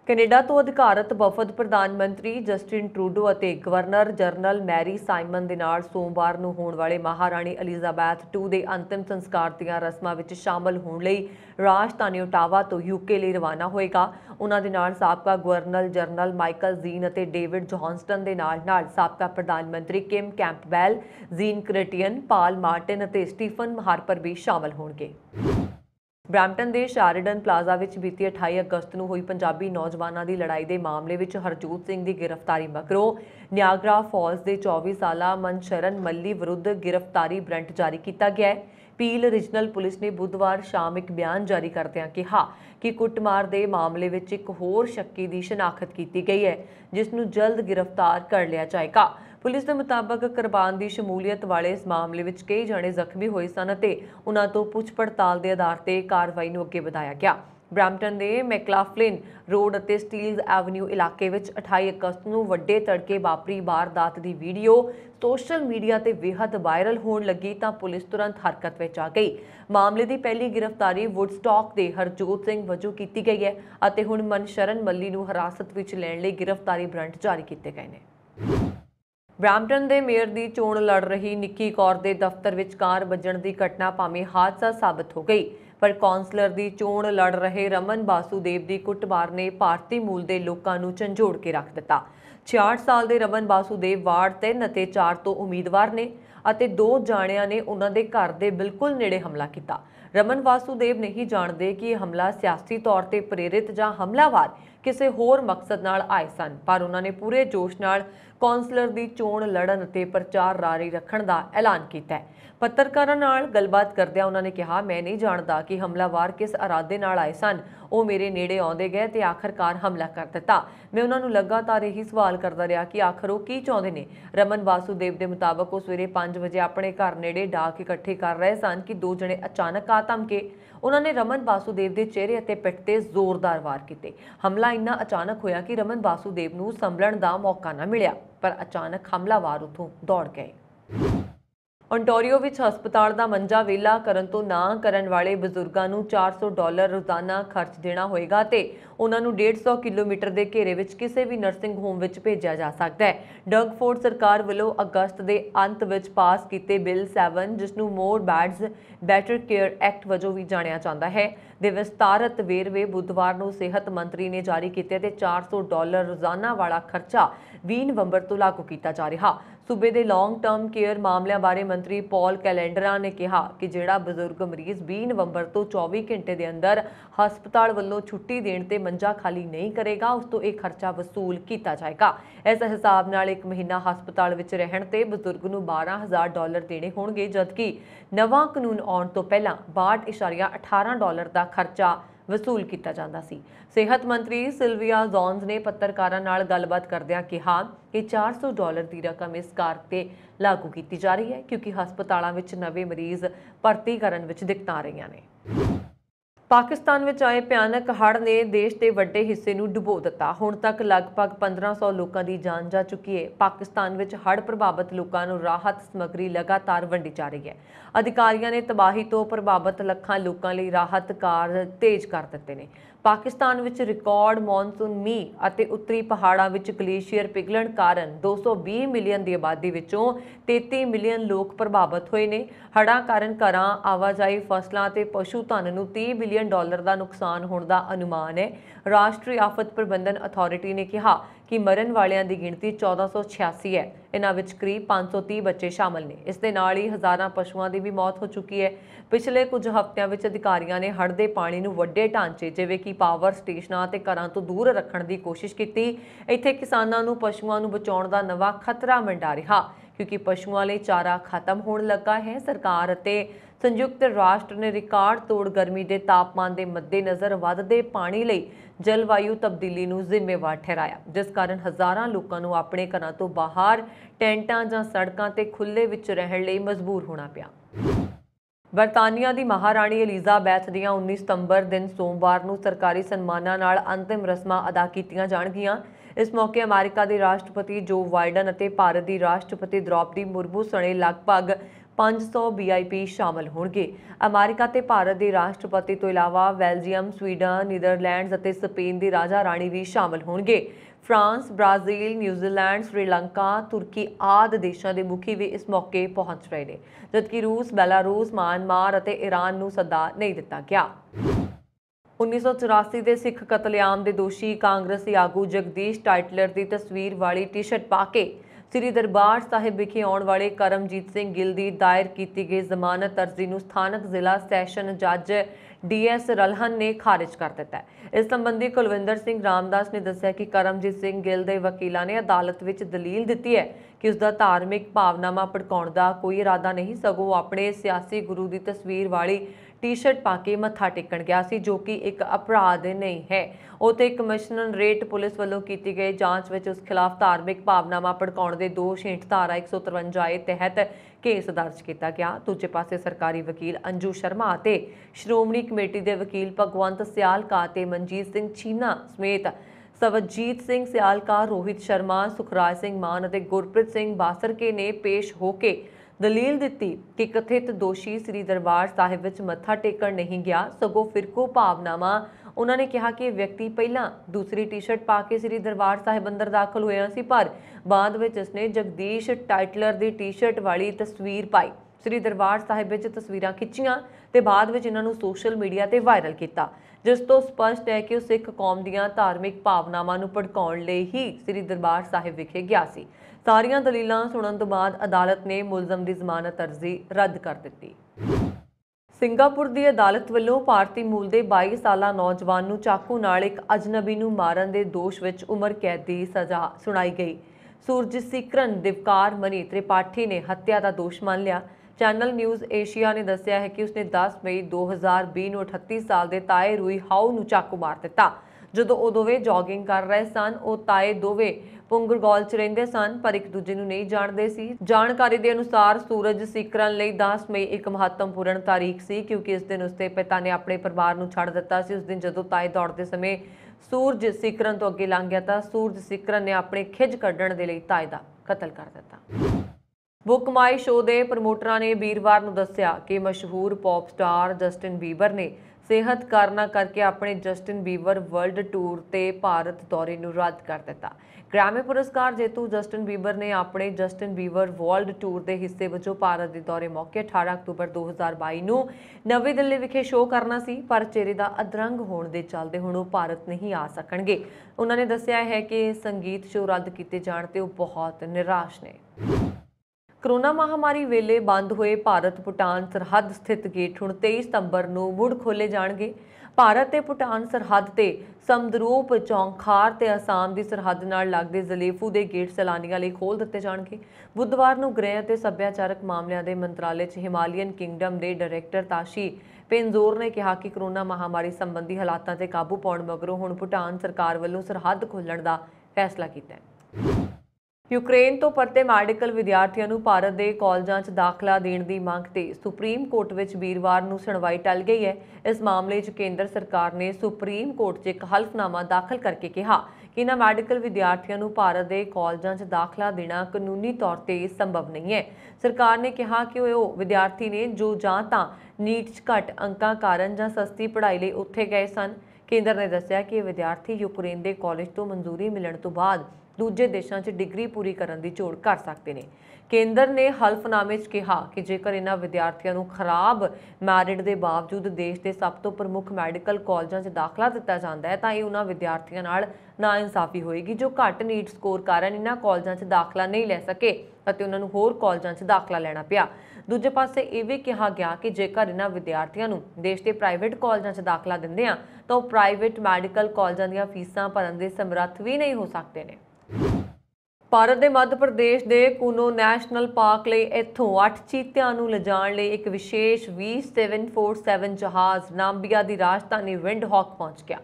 ਕੈਨੇਡਾ ਤੋਂ ਅਧਿਕਾਰਤ ਵਫਦ ਪ੍ਰਧਾਨ ਮੰਤਰੀ ਜਸਟਿਨ ਟਰੂਡੋ ਅਤੇ ਗਵਰਨਰ ਜਨਰਲ ਮੈਰੀ ਸਾਈਮਨ ਦੇ ਨਾਲ ਸੋਮਵਾਰ ਨੂੰ ਹੋਣ ਵਾਲੇ ਮਹਾਰਾਣੀ ਅਲੀਜ਼ਾਬੈਥ 2 ਦੇ ਅੰਤਿਮ ਸੰਸਕਾਰ ਦੀਆਂ ਰਸਮਾਂ ਵਿੱਚ ਸ਼ਾਮਲ ਹੋਣ ਲਈ ਰਾਜਧਾਨੀ ਓਟਾਵਾ ਤੋਂ ਯੂਕੇ ਲਈ ਰਵਾਨਾ ਹੋਏਗਾ ਉਹਨਾਂ ਦੇ ਨਾਲ ਸਾਬਕਾ ਗਵਰਨਰ ਜਨਰਲ ਮਾਈਕਲ ਜ਼ੀਨ ਅਤੇ ਡੇਵਿਡ ਜੌਨਸਟਨ ਦੇ ਨਾਲ ਨਾਲ ਸਾਬਕਾ ਪ੍ਰਧਾਨ ਮੰਤਰੀ Kim Campbell Jean Chretien Paul Martin ਅਤੇ ਸਟੀਫਨ ਹਾਰਪਰ ਵੀ ਸ਼ਾਮਲ ਹੋਣਗੇ ਬ੍ਰੈਂਪਟਨ ਦੇ ਸ਼ਾਰਡਨ ਪਲਾਜ਼ਾ ਵਿੱਚ ਬੀਤੀ 28 ਅਗਸਤ ਨੂੰ ਹੋਈ ਪੰਜਾਬੀ ਨੌਜਵਾਨਾਂ ਦੀ ਲੜਾਈ ਦੇ ਮਾਮਲੇ ਵਿੱਚ ਹਰਜੂਤ ਸਿੰਘ ਦੀ ਗ੍ਰਿਫਤਾਰੀ ਮਗਰੋਂ ਨਿਆਗਰਾ ਫਾਲਸ ਦੇ 24 ਸਾਲਾ ਮਨਸ਼ਰਨ ਮੱਲੀ ਵਿਰੁੱਧ ਗ੍ਰਿਫਤਾਰੀ ਬ੍ਰੈਂਟ ਜਾਰੀ ਕੀਤਾ ਗਿਆ ਹੈ ਪੀਲ ਰੀਜਨਲ ਪੁਲਿਸ ਨੇ ਬੁੱਧਵਾਰ ਸ਼ਾਮ ਇੱਕ ਬਿਆਨ ਜਾਰੀ ਕਰਦਿਆਂ ਕਿਹਾ ਕਿ ਕੁੱਟਮਾਰ ਦੇ ਮਾਮਲੇ ਵਿੱਚ ਇੱਕ ਹੋਰ ਸ਼ੱਕੀ ਦੀ ਸ਼ਨਾਖਤ ਕੀਤੀ ਗਈ ਹੈ ਜਿਸ ਨੂੰ ਜਲਦ ਗ੍ਰਿਫਤਾਰ ਕਰ ਲਿਆ ਜਾਏਗਾ ਪੁਲਿਸ ਦੇ ਮੁਤਾਬਕ ਕੁਰਬਾਨ ਦੀ ਸ਼ਮੂਲੀਅਤ ਵਾਲੇ ਇਸ ਮਾਮਲੇ ਵਿੱਚ ਕਈ ਜਣੇ ਜ਼ਖਮੀ ਹੋਏ ਸਨ ਅਤੇ ਉਨ੍ਹਾਂ ਤੋਂ ਪੁੱਛ ਪੜਤਾਲ ਦੇ ਆਧਾਰ ਤੇ ਕਾਰਵਾਈ ਨੂੰ ਅੱਗੇ ਵਧਾਇਆ ਗਿਆ ਬ੍ਰੈਂਪਟਨ ਦੇ ਮੈਕਲਾਫਲਿਨ ਰੋਡ ਅਤੇ ਸਟੀਲਜ਼ ਐਵਨਿਊ ਇਲਾਕੇ ਵਿੱਚ 28 ਅਗਸਤ ਨੂੰ ਵੱਡੇ ਤੜਕੇ ਵਾਪਰੀ ਵਾਰਦਾਤ ਦੀ ਵੀਡੀਓ ਸੋਸ਼ਲ ਮੀਡੀਆ ਤੇ ਵਿਹਤ ਵਾਇਰਲ ਹੋਣ ਲੱਗੀ ਤਾਂ ਪੁਲਿਸ ਤੁਰੰਤ ਹਰਕਤ ਵਿੱਚ ਆ ਗਈ ਮਾਮਲੇ ਦੀ ਪਹਿਲੀ ਗ੍ਰਿਫਤਾਰੀ ਵੁੱਡਸਟਾਕ ਦੇ ਹਰਜੋਤ ਸਿੰਘ ਵਜੋਂ ਕੀਤੀ ਗਈ ਹੈ ਅਤੇ ਹੁਣ ਮਨਸ਼ਰਨ ਮੱਲੀ ਨੂੰ ਹਿਰਾਸਤ ਵਿੱਚ ਲੈਣ ਲਈ ਗ੍ਰਿਫਤਾਰੀ ਬਰੰਟ ਜਾਰੀ ਕੀਤੇ ਗਏ ਨੇ ਬ੍ਰੈਂਪਟਨ ਦੇ ਮੇਅਰ ਦੀ ਚੋਣ ਲੜ ਰਹੀ ਨਿੱਕੀ ਕੌਰ ਦੇ ਦਫ਼ਤਰ ਵਿੱਚ ਕਾਰ ਵੱਜਣ ਦੀ ਘਟਨਾ ਭਾਵੇਂ ਹਾਦਸਾ ਸਾਬਤ ਹੋ ਗਈ ਪਰ ਕਾਉਂਸਲਰ ਦੀ ਚੋਣ ਲੜ ਰਹੇ ਰਮਨ ਬਾਸੂਦੇਵ ਦੀ ਕੁੱਟਮਾਰ ਨੇ ਭਾਰਤੀ ਮੂਲ ਦੇ ਲੋਕਾਂ ਨੂੰ ਝੰਡੋੜ ਕੇ ਰੱਖ ਦਿੱਤਾ 66 ਸਾਲ ਦੇ ਰਮਨ ਬਾਸੂਦੇਵ ਵਾਰਡ 3 ਅਤੇ 4 ਤੋਂ ਉਮੀਦਵਾਰ ਨੇ ਅਤੇ ਦੋ ਜਾਣਿਆਂ ਨੇ ਉਹਨਾਂ ਦੇ ਘਰ ਦੇ ਬਿਲਕੁਲ ਨੇੜੇ ਹਮਲਾ ਕੀਤਾ ਰਮਨ ਵਾਸੂਦੇਵ ਨਹੀਂ ਜਾਣਦੇ ਕਿ ਇਹ ਹਮਲਾ ਸਿਆਸੀ ਤੌਰ ਤੇ ਪ੍ਰੇਰਿਤ ਜਾਂ ਹਮਲਾਵਾਰ ਕਿਸੇ ਹੋਰ ਮਕਸਦ ਨਾਲ ਆਏ ਸਨ ਪਰ ਉਹਨਾਂ ਨੇ ਪੂਰੇ ਜੋਸ਼ ਨਾਲ ਕੌਂਸਲਰ ਦੀ ਚੋਣ ਲੜਨ ਅਤੇ ਪ੍ਰਚਾਰ ਰਾਰੀ ਰੱਖਣ ਦਾ ਐਲਾਨ ਕੀਤਾ ਹੈ ਪੱਤਰਕਾਰਾਂ ਨਾਲ ਗੱਲਬਾਤ ਕਰਦਿਆਂ ਉਹਨਾਂ ਨੇ ਕਿਹਾ ਮੈਂ ਨਹੀਂ ਜਾਣਦਾ ਕਿ ਹਮਲਾਵਰ ਕਿਸ ਇਰਾਦੇ ਨਾਲ ਆਏ ਸਨ ਉਹ ਮੇਰੇ ਨੇੜੇ ਆਉਂਦੇ ਗਏ ਤੇ ਆਖਰਕਾਰ ਹਮਲਾ ਕਰ ਦਿੱਤਾ ਮੈਂ ਉਹਨਾਂ ਨੂੰ ਲਗਾਤਾਰ ਇਹੀ ਸਵਾਲ ਕਰਦਾ ਰਿਹਾ ਕਿ ਆਖਰ ਉਹ ਕੀ ਚਾਹੁੰਦੇ ਨੇ ਰਮਨ ਵਾਸੂਦੇਵ ਦੇ ਮੁਤਾਬਕ ਉਹ ਸਵੇਰੇ 5 ਵਜੇ ਆਪਣੇ ਘਰ ਨੇੜੇ ਡਾਕ ਇਕੱਠੇ ਕਰ ਰਹੇ ਸਨ ਕਿ ਦੋ ਜਣੇ ਅਚਾਨਕ ਆ ਧਮਕੇ ਉਹਨਾਂ ਨੇ ਰਮਨ ਵਾਸੂਦੇਵ ਦੇ ਚਿਹਰੇ ਅਤੇ ਪਿੱਠ ਤੇ ਜ਼ੋਰਦਾਰ ਵਾਰ ਕੀਤੇ ਹਮਲਾ ਇੰਨਾ ਅਚਾਨਕ ਹੋਇਆ ਕਿ ਰਮਨ ਵਾਸੂਦੇਵ ਨੂੰ ਸੰਭਲਣ ਦਾ ਮੌਕਾ ਨਾ ਮਿਲਿਆ ਪਰ ਅਚਾਨਕ ਹਮਲਾਵਾਰ ਉਥੋਂ ਦੌੜ ਗਏ ਓਨਟਾਰੀਓ ਵਿੱਚ ਹਸਪਤਾਲ ਦਾ ਮੰਜਾ ਵੇਲਾ ਕਰਨ ਤੋਂ ਨਾ ਕਰਨ ਵਾਲੇ ਬਜ਼ੁਰਗਾਂ ਨੂੰ 400 ਡਾਲਰ ਰੋਜ਼ਾਨਾ ਖਰਚ ਦੇਣਾ ਹੋਏਗਾ ਤੇ ਉਹਨਾਂ ਨੂੰ 150 ਕਿਲੋਮੀਟਰ ਦੇ ਘੇਰੇ ਵਿੱਚ ਕਿਸੇ ਵੀ ਨਰਸਿੰਗ ਹੋਮ ਵਿੱਚ ਭੇਜਿਆ ਜਾ ਸਕਦਾ ਹੈ ਡਗਫੋਰਡ ਸਰਕਾਰ ਵੱਲੋਂ ਅਗਸਤ ਦੇ ਅੰਤ ਵਿੱਚ ਪਾਸ ਕੀਤੇ ਬਿੱਲ 7 ਜਿਸ ਨੂੰ more beds better care act ਵਜੋਂ ਵੀ ਜਾਣਿਆ ਜਾਂਦਾ ਹੈ ਦੇ ਵਿਸਤਾਰਤ ਵੇਰਵੇ ਬੁੱਧਵਾਰ ਨੂੰ ਸਿਹਤ ਮੰਤਰੀ ਨੇ ਜਾਰੀ ਕੀਤੇ ਤੇ 400 ਡਾਲਰ ਰੋਜ਼ਾਨਾ ਵਾਲਾ ਖਰਚਾ 20 ਨਵੰਬਰ ਤੋਂ ਲਾਗੂ ਕੀਤਾ ਜਾ ਰਿਹਾ ਸੂਬੇ ਦੇ ਲੌਂਗ ਟਰਮ ਕੇਅਰ ਮਾਮਲਿਆਂ ਬਾਰੇ ਮੰਤਰੀ ਪੌਲ ਕੈਲੈਂਡਰਾ ਨੇ ਕਿਹਾ ਕਿ ਜਿਹੜਾ ਬਜ਼ੁਰਗ ਮਰੀਜ਼ 20 ਨਵੰਬਰ ਤੋਂ 24 ਘੰਟੇ ਦੇ ਅੰਦਰ ਹਸਪਤਾਲ ਵੱਲੋਂ ਛੁੱਟੀ ਦੇਣ ਤੇ ਮੰਜਾ ਖਾਲੀ ਨਹੀਂ ਕਰੇਗਾ ਉਸ ਤੋਂ ਇਹ ਖਰਚਾ ਵਸੂਲ ਕੀਤਾ ਜਾਏਗਾ ਇਸ ਹਿਸਾਬ ਨਾਲ ਇੱਕ ਮਹੀਨਾ ਹਸਪਤਾਲ ਵਿੱਚ ਰਹਿਣ ਤੇ ਬਜ਼ੁਰਗ ਨੂੰ 12000 ਡਾਲਰ ਦੇਣੇ ਹੋਣਗੇ ਜਦਕਿ ਨਵਾਂ ਕਾਨੂੰਨ ਆਉਣ ਤੋਂ ਪਹਿਲਾਂ 62.18 ਡਾਲਰ ਦਾ ਖਰਚਾ ਵਸੂਲ ਕੀਤਾ ਜਾਂਦਾ ਸੀ ਸਿਹਤ ਮੰਤਰੀ ਸਿਲਵੀਆ ਜ਼ੌਨਸ ਨੇ ਪੱਤਰਕਾਰਾਂ ਨਾਲ ਗੱਲਬਾਤ ਕਰਦਿਆਂ ਕਿਹਾ ਕਿ 400 ਡਾਲਰ ਦੀ ਰਕਮ ਇਸ ਕਾਰ ਤੇ ਲਾਗੂ ਕੀਤੀ ਜਾ ਰਹੀ ਹੈ ਕਿਉਂਕਿ ਹਸਪਤਾਲਾਂ ਵਿੱਚ ਨਵੇਂ ਮਰੀਜ਼ ਭਰਤੀ ਕਰਨ ਵਿੱਚ ਦਿੱਕਤਾਂ ਆ ਰਹੀਆਂ ਨੇ ਪਾਕਿਸਤਾਨ ਵਿੱਚ ਆਏ ਭਿਆਨਕ ਹੜ੍ਹ ਨੇ ਦੇਸ਼ ਦੇ ਵੱਡੇ ਹਿੱਸੇ ਨੂੰ ਡੁਬੋ ਦਿੱਤਾ ਹੁਣ ਤੱਕ ਲਗਭਗ 1500 ਲੋਕਾਂ ਦੀ ਜਾਨ ਜਾ ਚੁੱਕੀ ਹੈ ਪਾਕਿਸਤਾਨ ਵਿੱਚ ਹੜ੍ਹ ਪ੍ਰਭਾਵਿਤ ਲੋਕਾਂ ਨੂੰ ਰਾਹਤ ਸਮੱਗਰੀ ਲਗਾਤਾਰ ਵੰਡੀ ਜਾ ਰਹੀ ਹੈ ਅਧਿਕਾਰੀਆਂ ਨੇ ਤਬਾਹੀ ਤੋਂ ਪ੍ਰਭਾਵਿਤ ਲੱਖਾਂ ਲੋਕਾਂ ਲਈ ਰਾਹਤ ਕਾਰਜ ਤੇਜ਼ ਕਰ ਦਿੱਤੇ ਨੇ ਪਾਕਿਸਤਾਨ ਵਿੱਚ ਰਿਕਾਰਡ ਮੌਨਸੂਨ ਮੀਂਹ ਅਤੇ ਉੱਤਰੀ ਪਹਾੜਾਂ ਵਿੱਚ ਗਲੇਸ਼ੀਅਰ ਪਿਘਲਣ ਕਾਰਨ 220 ਮਿਲੀਅਨ ਦੀ ਆਬਾਦੀ ਵਿੱਚੋਂ 33 ਮਿਲੀਅਨ ਲੋਕ ਪ੍ਰਭਾਵਿਤ ਹੋਏ ਨੇ ਹੜ੍ਹਾਂ ਕਾਰਨ ਘਰਾਂ ਆਵਾਜਾਈ ਫਸਲਾਂ ਅਤੇ ਪਸ਼ੂ ਧਨ ਨੂੰ 30 ਮਿਲੀਅਨ ਬਿਲੀਅਨ ਡਾਲਰ ਦਾ ਨੁਕਸਾਨ ਹੋਣ ਦਾ ਅਨੁਮਾਨ ਹੈ ਰਾਸ਼ਟਰੀ ਆਫਤ ਪ੍ਰਬੰਧਨ ਅਥਾਰਟੀ ਨੇ ਕਿਹਾ ਕਿ ਮਰਨ ਵਾਲਿਆਂ ਦੀ ਗਿਣਤੀ 1486 ਹੈ ਇਹਨਾਂ ਵਿੱਚ ਕਰੀਬ 530 ਬੱਚੇ ਸ਼ਾਮਲ ਨੇ ਇਸ ਦੇ ਨਾਲ ਹੀ ਹਜ਼ਾਰਾਂ ਪਸ਼ੂਆਂ ਦੀ ਵੀ ਮੌਤ ਹੋ ਚੁੱਕੀ ਹੈ ਪਿਛਲੇ ਕੁਝ ਹਫ਼ਤਿਆਂ ਵਿੱਚ ਅਧਿਕਾਰੀਆਂ ਨੇ ਹੜ੍ਹ ਦੇ ਪਾਣੀ ਨੂੰ ਵੱਡੇ ਢਾਂਚੇ ਜਿਵੇਂ ਕਿ ਪਾਵਰ ਸਟੇਸ਼ਨਾਂ ਅਤੇ ਘਰਾਂ ਤੋਂ ਦੂਰ ਰੱਖਣ ਦੀ ਕੋਸ਼ਿਸ਼ ਕੀਤੀ ਇੱਥੇ ਕਿਸਾਨਾਂ ਨੂੰ ਪਸ਼ੂਆਂ ਨੂੰ ਬਚਾਉਣ ਦਾ ਨਵਾਂ ਖਤਰਾ ਮੰਡਾ ਰਿਹਾ ਕਿਉਂਕਿ ਪਸ਼ੂਆਂ ਲਈ ਚਾਰਾ ਖਤਮ ਹੋਣ ਲੱਗਾ ਹੈ ਸਰਕਾਰ ਅਤੇ ਸੰਯੁਕਤ ਰਾਸ਼ਟਰ ਨੇ ਰਿਕਾਰਡ ਤੋੜ ਗਰਮੀ ਦੇ ਤਾਪਮਾਨ ਦੇ ਮੱਦੇਨਜ਼ਰ ਵੱਧਦੇ ਪਾਣੀ ਲਈ ਜਲਵਾਯੂ ਤਬਦੀਲੀ ਨੂੰ ਜ਼ਿੰਮੇਵਾਰ ਠਹਿਰਾਇਆ ਜਿਸ ਕਾਰਨ ਹਜ਼ਾਰਾਂ ਲੋਕਾਂ ਨੂੰ ਆਪਣੇ ਘਰਾਂ ਤੋਂ ਬਾਹਰ ਟੈਂਟਾਂ ਜਾਂ ਸੜਕਾਂ ਤੇ ਖੁੱਲੇ ਵਿੱਚ ਰਹਿਣ ਲਈ ਮਜਬੂਰ ਹੋਣਾ ਪਿਆ ਬਰਤਾਨੀਆ ਦੀ ਮਹਾਰਾਣੀ ਅਲੀਜ਼ਾਬੈਥ ਦੀਆਂ 19 ਸਤੰਬਰ ਦਿਨ ਸੋਮਵਾਰ ਨੂੰ ਸਰਕਾਰੀ ਸਨਮਾਨਾਂ ਨਾਲ ਅੰਤਿਮ ਰਸਮਾਂ ਅਦਾ ਕੀਤੀਆਂ ਜਾਣਗੀਆਂ ਇਸ ਮੌਕੇ ਅਮਰੀਕਾ ਦੇ ਰਾਸ਼ਟਰਪਤੀ ਜੋ ਬਾਈਡਨ ਅਤੇ ਭਾਰਤ ਦੀ ਰਾਸ਼ਟਰਪਤੀ ਦ੍ਰੌਪਦੀ ਮੁਰਮੂ ਸਣੇ ਲਗਭਗ 500 ਵੀਆਈਪੀ ਸ਼ਾਮਲ ਹੋਣਗੇ ਅਮਰੀਕਾ ਤੇ ਭਾਰਤ ਦੇ ਰਾਸ਼ਟਰਪਤੀ ਤੋਂ ਇਲਾਵਾ ਬੈਲਜੀਅਮ ਸਵੀਡਨ ਨੀਦਰਲੈਂਡਸ ਅਤੇ ਸਪੇਨ ਦੇ ਰਾਜਾ ਰਾਣੀ ਵੀ ਸ਼ਾਮਲ ਹੋਣਗੇ ਫਰਾਂਸ ਬ੍ਰਾਜ਼ੀਲ ਨਿਊਜ਼ੀਲੈਂਡ ਸ਼੍ਰੀਲੰਕਾ ਤੁਰਕੀ ਆਦ ਦੇਸ਼ਾਂ ਦੇ ਮੁਖੀ ਵੀ ਇਸ ਮੌਕੇ ਪਹੁੰਚ ਰਹੇ ਨੇ ਜਦਕਿ ਰੂਸ ਬੈਲਾਰੂਸ ਮਾਨਮਾਰ ਅਤੇ ਈਰਾਨ ਨੂੰ ਸੱਦਾ ਨਹੀਂ ਦਿੱਤਾ ਗਿਆ 1984 ਦੇ ਸਿੱਖ ਕਤਲੇਆਮ ਦੇ ਦੋਸ਼ੀ ਕਾਂਗਰਸੀ ਆਗੂ ਜਗਦੀਸ਼ ਟਾਈਟਲਰ ਦੀ ਤਸਵੀਰ ਵਾਲੀ ਟੀ-ਸ਼ਰਟ ਪਾ ਕੇ ਸ੍ਰੀ ਦਰਬਾਰ ਸਾਹਿਬ ਵਿਖੇ ਆਉਣ ਵਾਲੇ ਕਰਮਜੀਤ ਸਿੰਘ ਗਿੱਲ ਦੀ ਦਾਇਰ ਕੀਤੀ ਗਈ ਜ਼ਮਾਨਤ ਅਰਜ਼ੀ ਨੂੰ ਸਥਾਨਕ ਜ਼ਿਲ੍ਹਾ ਸੈਸ਼ਨ ਜੱਜ ਡੀਐਸ ਰਲਹਨ ਨੇ ਖਾਰਜ ਕਰ ਦਿੱਤਾ ਇਸ ਸੰਬੰਧੀ ਕੁਲਵਿੰਦਰ ਸਿੰਘ ਰਾਮਦਾਸ ਨੇ ਦੱਸਿਆ ਕਿ ਕਰਮਜੀਤ ਸਿੰਘ ਗਿੱਲ ਦੇ ਵਕੀਲਾਂ ਨੇ ਅਦਾਲਤ ਵਿੱਚ ਦਲੀਲ ਦਿੱਤੀ ਹੈ ਕਿ ਉਸ ਦਾ ਧਾਰਮਿਕ ਭਾਵਨਾਵਾਂ ਭੜਕਾਉਣ ਦਾ ਕੋਈ ਇਰਾਦਾ ਨਹੀਂ ਸਗੋਂ ਆਪਣੇ ਸਿਆਸੀ ਗੁਰੂ ਦੀ ਤਸਵੀਰ ਵਾਲੀ ਟੀ-ਸ਼ਰਟ ਪਾ ਕੇ ਮੱਥਾ ਟੇਕਣ ਗਿਆ ਸੀ ਜੋ ਕਿ ਇੱਕ ਅਪਰਾਧ ਨਹੀਂ ਹੈ ਉਤੇ ਕਮਿਸ਼ਨਰ ਰੇਟ ਪੁਲਿਸ ਵੱਲੋਂ ਕੀਤੀ ਗਈ ਜਾਂਚ ਵਿੱਚ ਉਸ ਖਿਲਾਫ ਧਾਰਮਿਕ ਭਾਵਨਾਵਾਂ ਭੜਕਾਉਣ ਦੇ ਦੋਸ਼ ਹੇਠ ਧਾਰਾ 153 ਏ ਤਹਿਤ ਕੇਸ ਦਰਜ ਕੀਤਾ ਗਿਆ ਦੂਜੇ ਪਾਸੇ ਸਰਕਾਰੀ ਵਕੀਲ ਅੰਜੂ ਸ਼ਰਮਾ ਅਤੇ ਸ਼੍ਰੋਮਣੀ ਕਮੇਟੀ ਦੇ ਵਕੀਲ ਭਗਵੰਤ ਸਿਆਲਕਾ ਤੇ ਮਨਜੀਤ ਸਿੰਘ ਛੀਨਾ ਸਮੇਤ ਸਵਜੀਤ ਸਿੰਘ ਸਿਆਲਕਾ ਰੋਹਿਤ ਸ਼ਰਮਾ ਸੁਖਰਾਜ ਸਿੰਘ ਮਾਨ ਅਤੇ ਗੁਰਪ੍ਰੀਤ ਸਿੰਘ ਬਾਸਰਕੇ ਨੇ ਪੇਸ਼ ਹੋ ਕੇ ਦਲੀਲ ਦਿੱਤੀ ਕਿ ਕਥਿਤ ਦੋਸ਼ੀ ਸ੍ਰੀ ਦਰਬਾਰ ਸਾਹਿਬ ਵਿੱਚ ਮੱਥਾ ਟੇਕਣ ਨਹੀਂ ਗਿਆ ਸਗੋਂ ਫਿਰਕੂ ਭਾਵਨਾਵਾਂ ਉਹਨਾਂ ਨੇ ਕਿਹਾ ਕਿ ਵਿਅਕਤੀ ਪਹਿਲਾਂ ਦੂਸਰੀ ਟੀ-ਸ਼ਰਟ ਪਾ ਕੇ ਸ੍ਰੀ ਦਰਬਾਰ ਸਾਹਿਬ ਅੰਦਰ ਦਾਖਲ ਹੋਇਆ ਸੀ ਪਰ ਬਾਅਦ ਵਿੱਚ ਉਸਨੇ ਜਗਦੀਸ਼ ਟਾਈਟਲਰ ਦੀ ਟੀ-ਸ਼ਰਟ ਵਾਲੀ ਤਸਵੀਰ ਪਾਈ ਸ੍ਰੀ ਦਰਬਾਰ ਸਾਹਿਬ ਵਿੱਚ ਤਸਵੀਰਾਂ ਖਿੱਚੀਆਂ ਤੇ ਬਾਅਦ ਵਿੱਚ ਇਹਨਾਂ ਨੂੰ ਸੋਸ਼ਲ ਮੀਡੀਆ ਤੇ ਵਾਇਰਲ ਕੀਤਾ ਜਿਸ ਤੋਂ ਸਪਸ਼ਟ ਹੈ ਕਿ ਉਹ ਸਿੱਖ ਕੌਮ ਦੀਆਂ ਧਾਰਮਿਕ ਭਾਵਨਾਵਾਂ ਨੂੰ ਭੜਕਾਉਣ ਲਈ ਹੀ ਸ੍ਰੀ ਦਰਬਾਰ ਸਾਹਿਬ ਵਿਖੇ ਗਿਆ ਸੀ ਸਾਰੀਆਂ ਦਲੀਲਾਂ ਸੁਣਨ ਤੋਂ ਬਾਅਦ ਅਦਾਲਤ ਨੇ ਮੁਲਜ਼ਮ ਦੀ ਜ਼ਮਾਨਤ ਅਰਜ਼ੀ ਰੱਦ ਕਰ ਦਿੱਤੀ ਸਿੰਗਾਪੁਰ ਦੀ ਅਦਾਲਤ ਵੱਲੋਂ ਭਾਰਤੀ ਮੂਲ ਦੇ 22 ਸਾਲਾ ਨੌਜਵਾਨ ਨੂੰ ਚਾਕੂ ਨਾਲ ਇੱਕ ਅਜਨਬੀ ਨੂੰ ਮਾਰਨ ਦੇ ਦੋਸ਼ ਵਿੱਚ ਉਮਰ ਕੈਦ ਦੀ ਸਜ਼ਾ ਸੁਣਾਈ ਗਈ ਸੂਰਜੀਤ ਸਿਕਰਨ ਦਿਵਕਾਰ ਮਨੀ ਤ੍ਰਿਪਾਠੀ ਨੇ ਹੱਤਿਆ ਦਾ ਦੋਸ਼ ਮੰਨ ਲਿਆ ਚੈਨਲ ਨਿਊਜ਼ ਏਸ਼ੀਆ ਨੇ ਦੱਸਿਆ ਹੈ ਕਿ ਉਸਨੇ 10 ਮਈ 2020 ਨੂੰ 38 ਸਾਲ ਦੇ ਤਾਏ ਰੂਈ ਹਾਊ ਨੂੰ ਚਾਕੂ ਮਾਰ ਦਿੱਤਾ ਜਦੋਂ ਉਹ ਦੋਵੇਂ ਜੌਗਿੰਗ ਕਰ ਰਹੇ ਸਨ ਉਹ ਤਾਏ ਦੋਵੇਂ ਪੁੰਗਰਗੌਲ 'ਚ ਰਹਿੰਦੇ ਸਨ ਪਰ ਇੱਕ ਦੂਜੇ ਨੂੰ ਨਹੀਂ ਜਾਣਦੇ ਸੀ ਜਾਣਕਾਰੀ ਦੇ ਅਨੁਸਾਰ ਸੂਰਜ ਸਿਕਰਨ ਲਈ 10 ਮਈ ਇੱਕ ਮਹੱਤਵਪੂਰਨ ਤਾਰੀਖ ਸੀ ਕਿਉਂਕਿ ਇਸ ਦਿਨ ਉਸਦੇ ਪਿਤਾ ਨੇ ਆਪਣੇ ਪਰਿਵਾਰ ਨੂੰ ਛੱਡ ਦਿੱਤਾ ਸੀ ਉਸ ਦਿਨ ਜਦੋਂ ਤਾਏ ਦੌੜਦੇ ਸਮੇਂ ਸੂਰਜ ਸਿਕਰਨ ਤੋਂ ਅੱਗੇ ਲੰਘ ਗਿਆ ਤਾਂ ਸੂਰਜ ਸਿਕਰਨ ਨੇ ਆਪਣੇ ਖਿੱਚ ਕੱਢਣ ਦੇ ਲਈ ਤਾਏ ਦਾ ਕਤਲ ਕਰ ਦਿੱਤਾ ਬੁੱਕ ਮਾਈ ਸ਼ੋ ਦੇ ਪ੍ਰਮੋਟਰਾਂ ਨੇ ਵੀਰਵਾਰ ਨੂੰ ਦੱਸਿਆ ਕਿ ਮਸ਼ਹੂਰ ਪੌਪ ਸਟਾਰ ਜਸਟਿਨ ਬੀਬਰ ਨੇ ਸਿਹਤ ਕਾਰਨਾ ਕਰਕੇ ਆਪਣੇ ਜਸਟਿਨ ਬੀਬਰ ਵਰਲਡ ਟੂਰ ਤੇ ਭਾਰਤ ਦੌਰੇ ਨੂੰ ਰੱਦ ਕਰ ਦਿੱਤਾ ਗ੍ਰੈਮੀ ਪੁਰਸਕਾਰ ਜੇਤੂ ਜਸਟਨ ਬੀਬਰ ਨੇ ਆਪਣੇ ਜਸਟਨ ਬੀਬਰ ਵਰਲਡ ਟੂਰ ਦੇ ਹਿੱਸੇ ਵਜੋਂ ਭਾਰਤ ਦੇ ਦੌਰੇ ਮੌਕੇ 18 ਅਕਤੂਬਰ 2022 ਨੂੰ ਨਵੀਂ ਦਿੱਲੀ ਵਿਖੇ ਸ਼ੋਅ ਕਰਨਾ ਸੀ ਪਰ ਚਿਹਰੇ ਦਾ ਅਧਰੰਗ ਹੋਣ ਦੇ ਚੱਲਦੇ ਹੁਣ ਉਹ ਭਾਰਤ ਨਹੀਂ ਆ ਸਕਣਗੇ ਉਹਨਾਂ ਨੇ ਦੱਸਿਆ ਹੈ ਕਿ ਸੰਗੀਤ ਸ਼ੋਅ ਰੱਦ ਕੀਤੇ ਜਾਣ ਤੇ ਉਹ ਬਹੁਤ ਨਿਰਾਸ਼ ਨੇ ਕਰੋਨਾ ਮਹਾਮਾਰੀ ਵੇਲੇ ਬੰਦ ਹੋਏ ਭਾਰਤ ਭੂਟਾਨ ਸਰਹੱਦ ਸਥਿਤ ਗੇਟ ਹੁਣ 23 ਸਤੰਬਰ ਨੂੰ ਮੁੜ ਖੋਲੇ ਜਾਣਗੇ ਭਾਰਤ ਤੇ ਭੂਟਾਨ ਸਰਹੱਦ ਤੇ ਸਮਦਰੂਪ ਚੌਂਖਾਰ ਤੇ ਆਸਾਮ ਦੀ ਸਰਹੱਦ ਨਾਲ ਲੱਗਦੇ ਜ਼ਲੇਫੂ ਦੇ ਗੇਟ ਸੈਲਾਨੀਆਂ ਲਈ ਖੋਲ ਦਿੱਤੇ ਜਾਣਗੇ ਬੁੱਧਵਾਰ ਨੂੰ ਗ੍ਰਹਿ ਅਤੇ ਸੱਭਿਆਚਾਰਕ ਮਾਮਲਿਆਂ ਦੇ ਮੰਤਰਾਲੇ 'ਚ ਹਿਮਾਲੀਅਨ ਕਿੰਗਡਮ ਦੇ ਡਾਇਰੈਕਟਰ ਤਾਸ਼ੀ ਪਿੰਜ਼ੋਰ ਨੇ ਕਿਹਾ ਕਿ ਕਰੋਨਾ ਮਹਾਮਾਰੀ ਸੰਬੰਧੀ ਹਾਲਾਤਾਂ ਤੇ ਕਾਬੂ ਪਾਉਣ ਮਗਰੋਂ ਹੁਣ ਭੂਟਾਨ ਸਰਕਾਰ ਵੱਲੋਂ ਸਰਹੱਦ ਖੋਲਣ ਦਾ ਫੈਸਲਾ ਕੀਤਾ ਹੈ ਯੂਕਰੇਨ ਤੋਂ ਪਰਤੇ ਮੈਡੀਕਲ ਵਿਦਿਆਰਥੀਆਂ ਨੂੰ ਭਾਰਤ ਦੇ ਕਾਲਜਾਂ 'ਚ ਦਾਖਲਾ ਦੇਣ ਦੀ ਮੰਗ ਤੇ ਸੁਪਰੀਮ ਕੋਰਟ ਵਿੱਚ ਵੀਰਵਾਰ ਨੂੰ ਸੁਣਵਾਈ ਟਲ ਗਈ ਹੈ ਇਸ ਮਾਮਲੇ 'ਚ ਕੇਂਦਰ ਸਰਕਾਰ ਨੇ ਸੁਪਰੀਮ ਕੋਰਟ 'ਚ ਇੱਕ ਹਲਫਨਾਮਾ ਦਾਖਲ ਕਰਕੇ ਕਿਹਾ ਕਿ ਇਹਨਾਂ ਮੈਡੀਕਲ ਵਿਦਿਆਰਥੀਆਂ ਨੂੰ ਭਾਰਤ ਦੇ ਕਾਲਜਾਂ 'ਚ ਦਾਖਲਾ ਦੇਣਾ ਕਾਨੂੰਨੀ ਤੌਰ ਤੇ ਸੰਭਵ ਨਹੀਂ ਹੈ ਸਰਕਾਰ ਨੇ ਕਿਹਾ ਕਿ ਉਹ ਵਿਦਿਆਰਥੀ ਨੇ ਜੋ ਜਾਂ ਤਾਂ ਨੀਟ 'ਚ ਘੱਟ ਅੰਕਾਂ ਕਾਰਨ ਜਾਂ ਸਸਤੀ ਪੜ੍ਹਾਈ ਲਈ ਉੱਥੇ ਗਏ ਸਨ ਕੇਂਦਰ ਨੇ ਦੱਸਿਆ ਕਿ ਵਿਦਿਆਰਥੀ ਯੂਕਰੇਨ ਦੇ ਕਾਲਜ ਤੋਂ ਮਨਜ਼ੂਰੀ ਮਿਲਣ ਤੋਂ ਬਾਅਦ ਦੂਜੇ ਦੇਸ਼ਾਂ 'ਚ ਡਿਗਰੀ ਪੂਰੀ ਕਰਨ ਦੀ ਚੋਣ ਕਰ ਸਕਦੇ ਨੇ ਕੇਂਦਰ ਨੇ ਹਲਫਨਾਮੇ 'ਚ ਕਿਹਾ ਕਿ ਜੇਕਰ ਇਹਨਾਂ ਵਿਦਿਆਰਥੀਆਂ ਨੂੰ ਖਰਾਬ ਮੈਰਿਟ ਦੇ ਬਾਵਜੂਦ ਦੇਸ਼ ਦੇ ਸਭ ਤੋਂ ਪ੍ਰਮੁੱਖ ਮੈਡੀਕਲ ਕਾਲਜਾਂ 'ਚ ਦਾਖਲਾ ਦਿੱਤਾ ਜਾਂਦਾ ਹੈ ਤਾਂ ਇਹ ਉਹਨਾਂ ਵਿਦਿਆਰਥੀਆਂ ਨਾਲ ਨਾਇਨਸਾਫੀ ਹੋਏਗੀ ਜੋ ਘੱਟ ਨੀਟ ਸਕੋਰ ਕਾਰਨ ਇਹਨਾਂ ਕਾਲਜਾਂ 'ਚ ਦਾਖਲਾ ਨਹੀਂ ਲੈ ਸਕੇ ਅਤੇ ਉਹਨਾਂ ਨੂੰ ਹੋਰ ਕਾਲਜਾਂ 'ਚ ਦਾਖਲਾ ਲੈਣਾ ਪਿਆ ਦੂਜੇ ਪਾਸੇ ਇਹ ਵੀ ਕਿਹਾ ਗਿਆ ਕਿ ਜੇਕਰ ਇਹਨਾਂ ਵਿਦਿਆਰਥੀਆਂ ਨੂੰ ਦੇਸ਼ ਦੇ ਪ੍ਰਾਈਵੇਟ ਕਾਲਜਾਂ 'ਚ ਦਾਖਲਾ ਦਿੰਦੇ ਆ ਤਾਂ ਉਹ ਪ੍ਰਾਈਵੇਟ ਮੈਡੀਕਲ ਕਾਲਜਾਂ ਦੀਆਂ ਫੀਸਾਂ ਭਰਨ ਦੇ ਸਮਰੱਥ ਵੀ ਨਹੀਂ ਹੋ ਸਕਦੇ ਨੇ ਭਾਰਤ ਦੇ ਮੱਧ ਪ੍ਰਦੇਸ਼ ਦੇ ਕੂਨੋ ਨੈਸ਼ਨਲ ਪਾਰਕ ਲਈ ਇੱਥੋਂ 8 ਚੀਤਿਆਂ ਨੂੰ ਲਿਜਾਣ ਲਈ ਇੱਕ ਵਿਸ਼ੇਸ਼ V747 ਜਹਾਜ਼ ਨਾਮਬੀਆ ਦੀ ਰਾਜਧਾਨੀ ਵਿੰਡਹੌਕ ਪਹੁੰਚ ਗਿਆ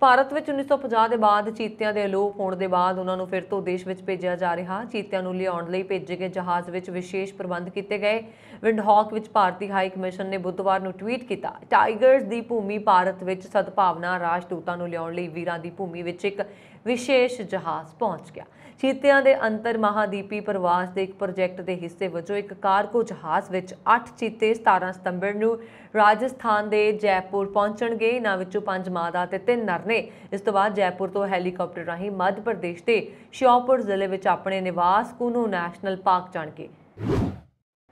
ਭਾਰਤ ਵਿੱਚ 1950 ਦੇ ਬਾਅਦ ਚੀਤਿਆਂ ਦੇ ਅਲੋਪ ਹੋਣ ਦੇ ਬਾਅਦ ਉਹਨਾਂ ਨੂੰ ਫਿਰ ਤੋਂ ਦੇਸ਼ ਵਿੱਚ ਭੇਜਿਆ ਜਾ ਰਿਹਾ ਚੀਤਿਆਂ ਨੂੰ ਲਿਆਉਣ ਲਈ ਭੇਜੇ ਗਏ ਜਹਾਜ਼ ਵਿੱਚ ਵਿਸ਼ੇਸ਼ ਪ੍ਰਬੰਧ ਕੀਤੇ ਗਏ ਵਿੰਡਹੌਕ ਵਿੱਚ ਭਾਰਤੀ ਹਾਈ ਕਮਿਸ਼ਨ ਨੇ ਬੁੱਧਵਾਰ ਨੂੰ ਟਵੀਟ ਕੀਤਾ ਟਾਈਗਰਸ ਦੀ ਭੂਮੀ ਭਾਰਤ ਵਿੱਚ ਸਦਭਾਵਨਾ ਰਾਜਦੂਤਾਂ ਨੂੰ ਲਿਆਉਣ ਲਈ ਵੀਰਾਂ ਦੀ ਭੂਮੀ ਵਿੱਚ ਇੱਕ ਵਿਸ਼ੇਸ਼ ਜਹਾਜ਼ ਪਹੁੰਚ ਗਿਆ ਚੀਤਿਆਂ ਦੇ ਅੰਤਰ ਮਹਾਦੀਪੀ ਪ੍ਰਵਾਸ ਦੇ ਇੱਕ ਪ੍ਰੋਜੈਕਟ ਦੇ ਹਿੱਸੇ ਵਜੋਂ ਇੱਕ ਕਾਰਗੋ ਜਹਾਜ਼ ਵਿੱਚ 8 ਚੀਤੇ 17 ਸਤੰਬਰ ਨੂੰ ਰਾਜਸਥਾਨ ਦੇ ਜੈਪੁਰ ਪਹੁੰਚਣਗੇ ਇਹਨਾਂ ਵਿੱਚੋਂ 5 ਮਾਦਾ ਤੇ 3 ਨਰ ਨੇ ਇਸ ਤੋਂ ਬਾਅਦ ਜੈਪੁਰ ਤੋਂ ਹੈਲੀਕਾਪਟਰ ਰਾਹੀਂ ਮੱਧ ਪ੍ਰਦੇਸ਼ ਦੇ ਸ਼ਿਓਪੁਰ ਜ਼ਿਲ੍ਹੇ ਵਿੱਚ ਆਪਣੇ ਨਿਵਾਸ ਕੁਨੂ ਨੈਸ਼ਨਲ ਪਾਰਕ ਜਾਣਗੇ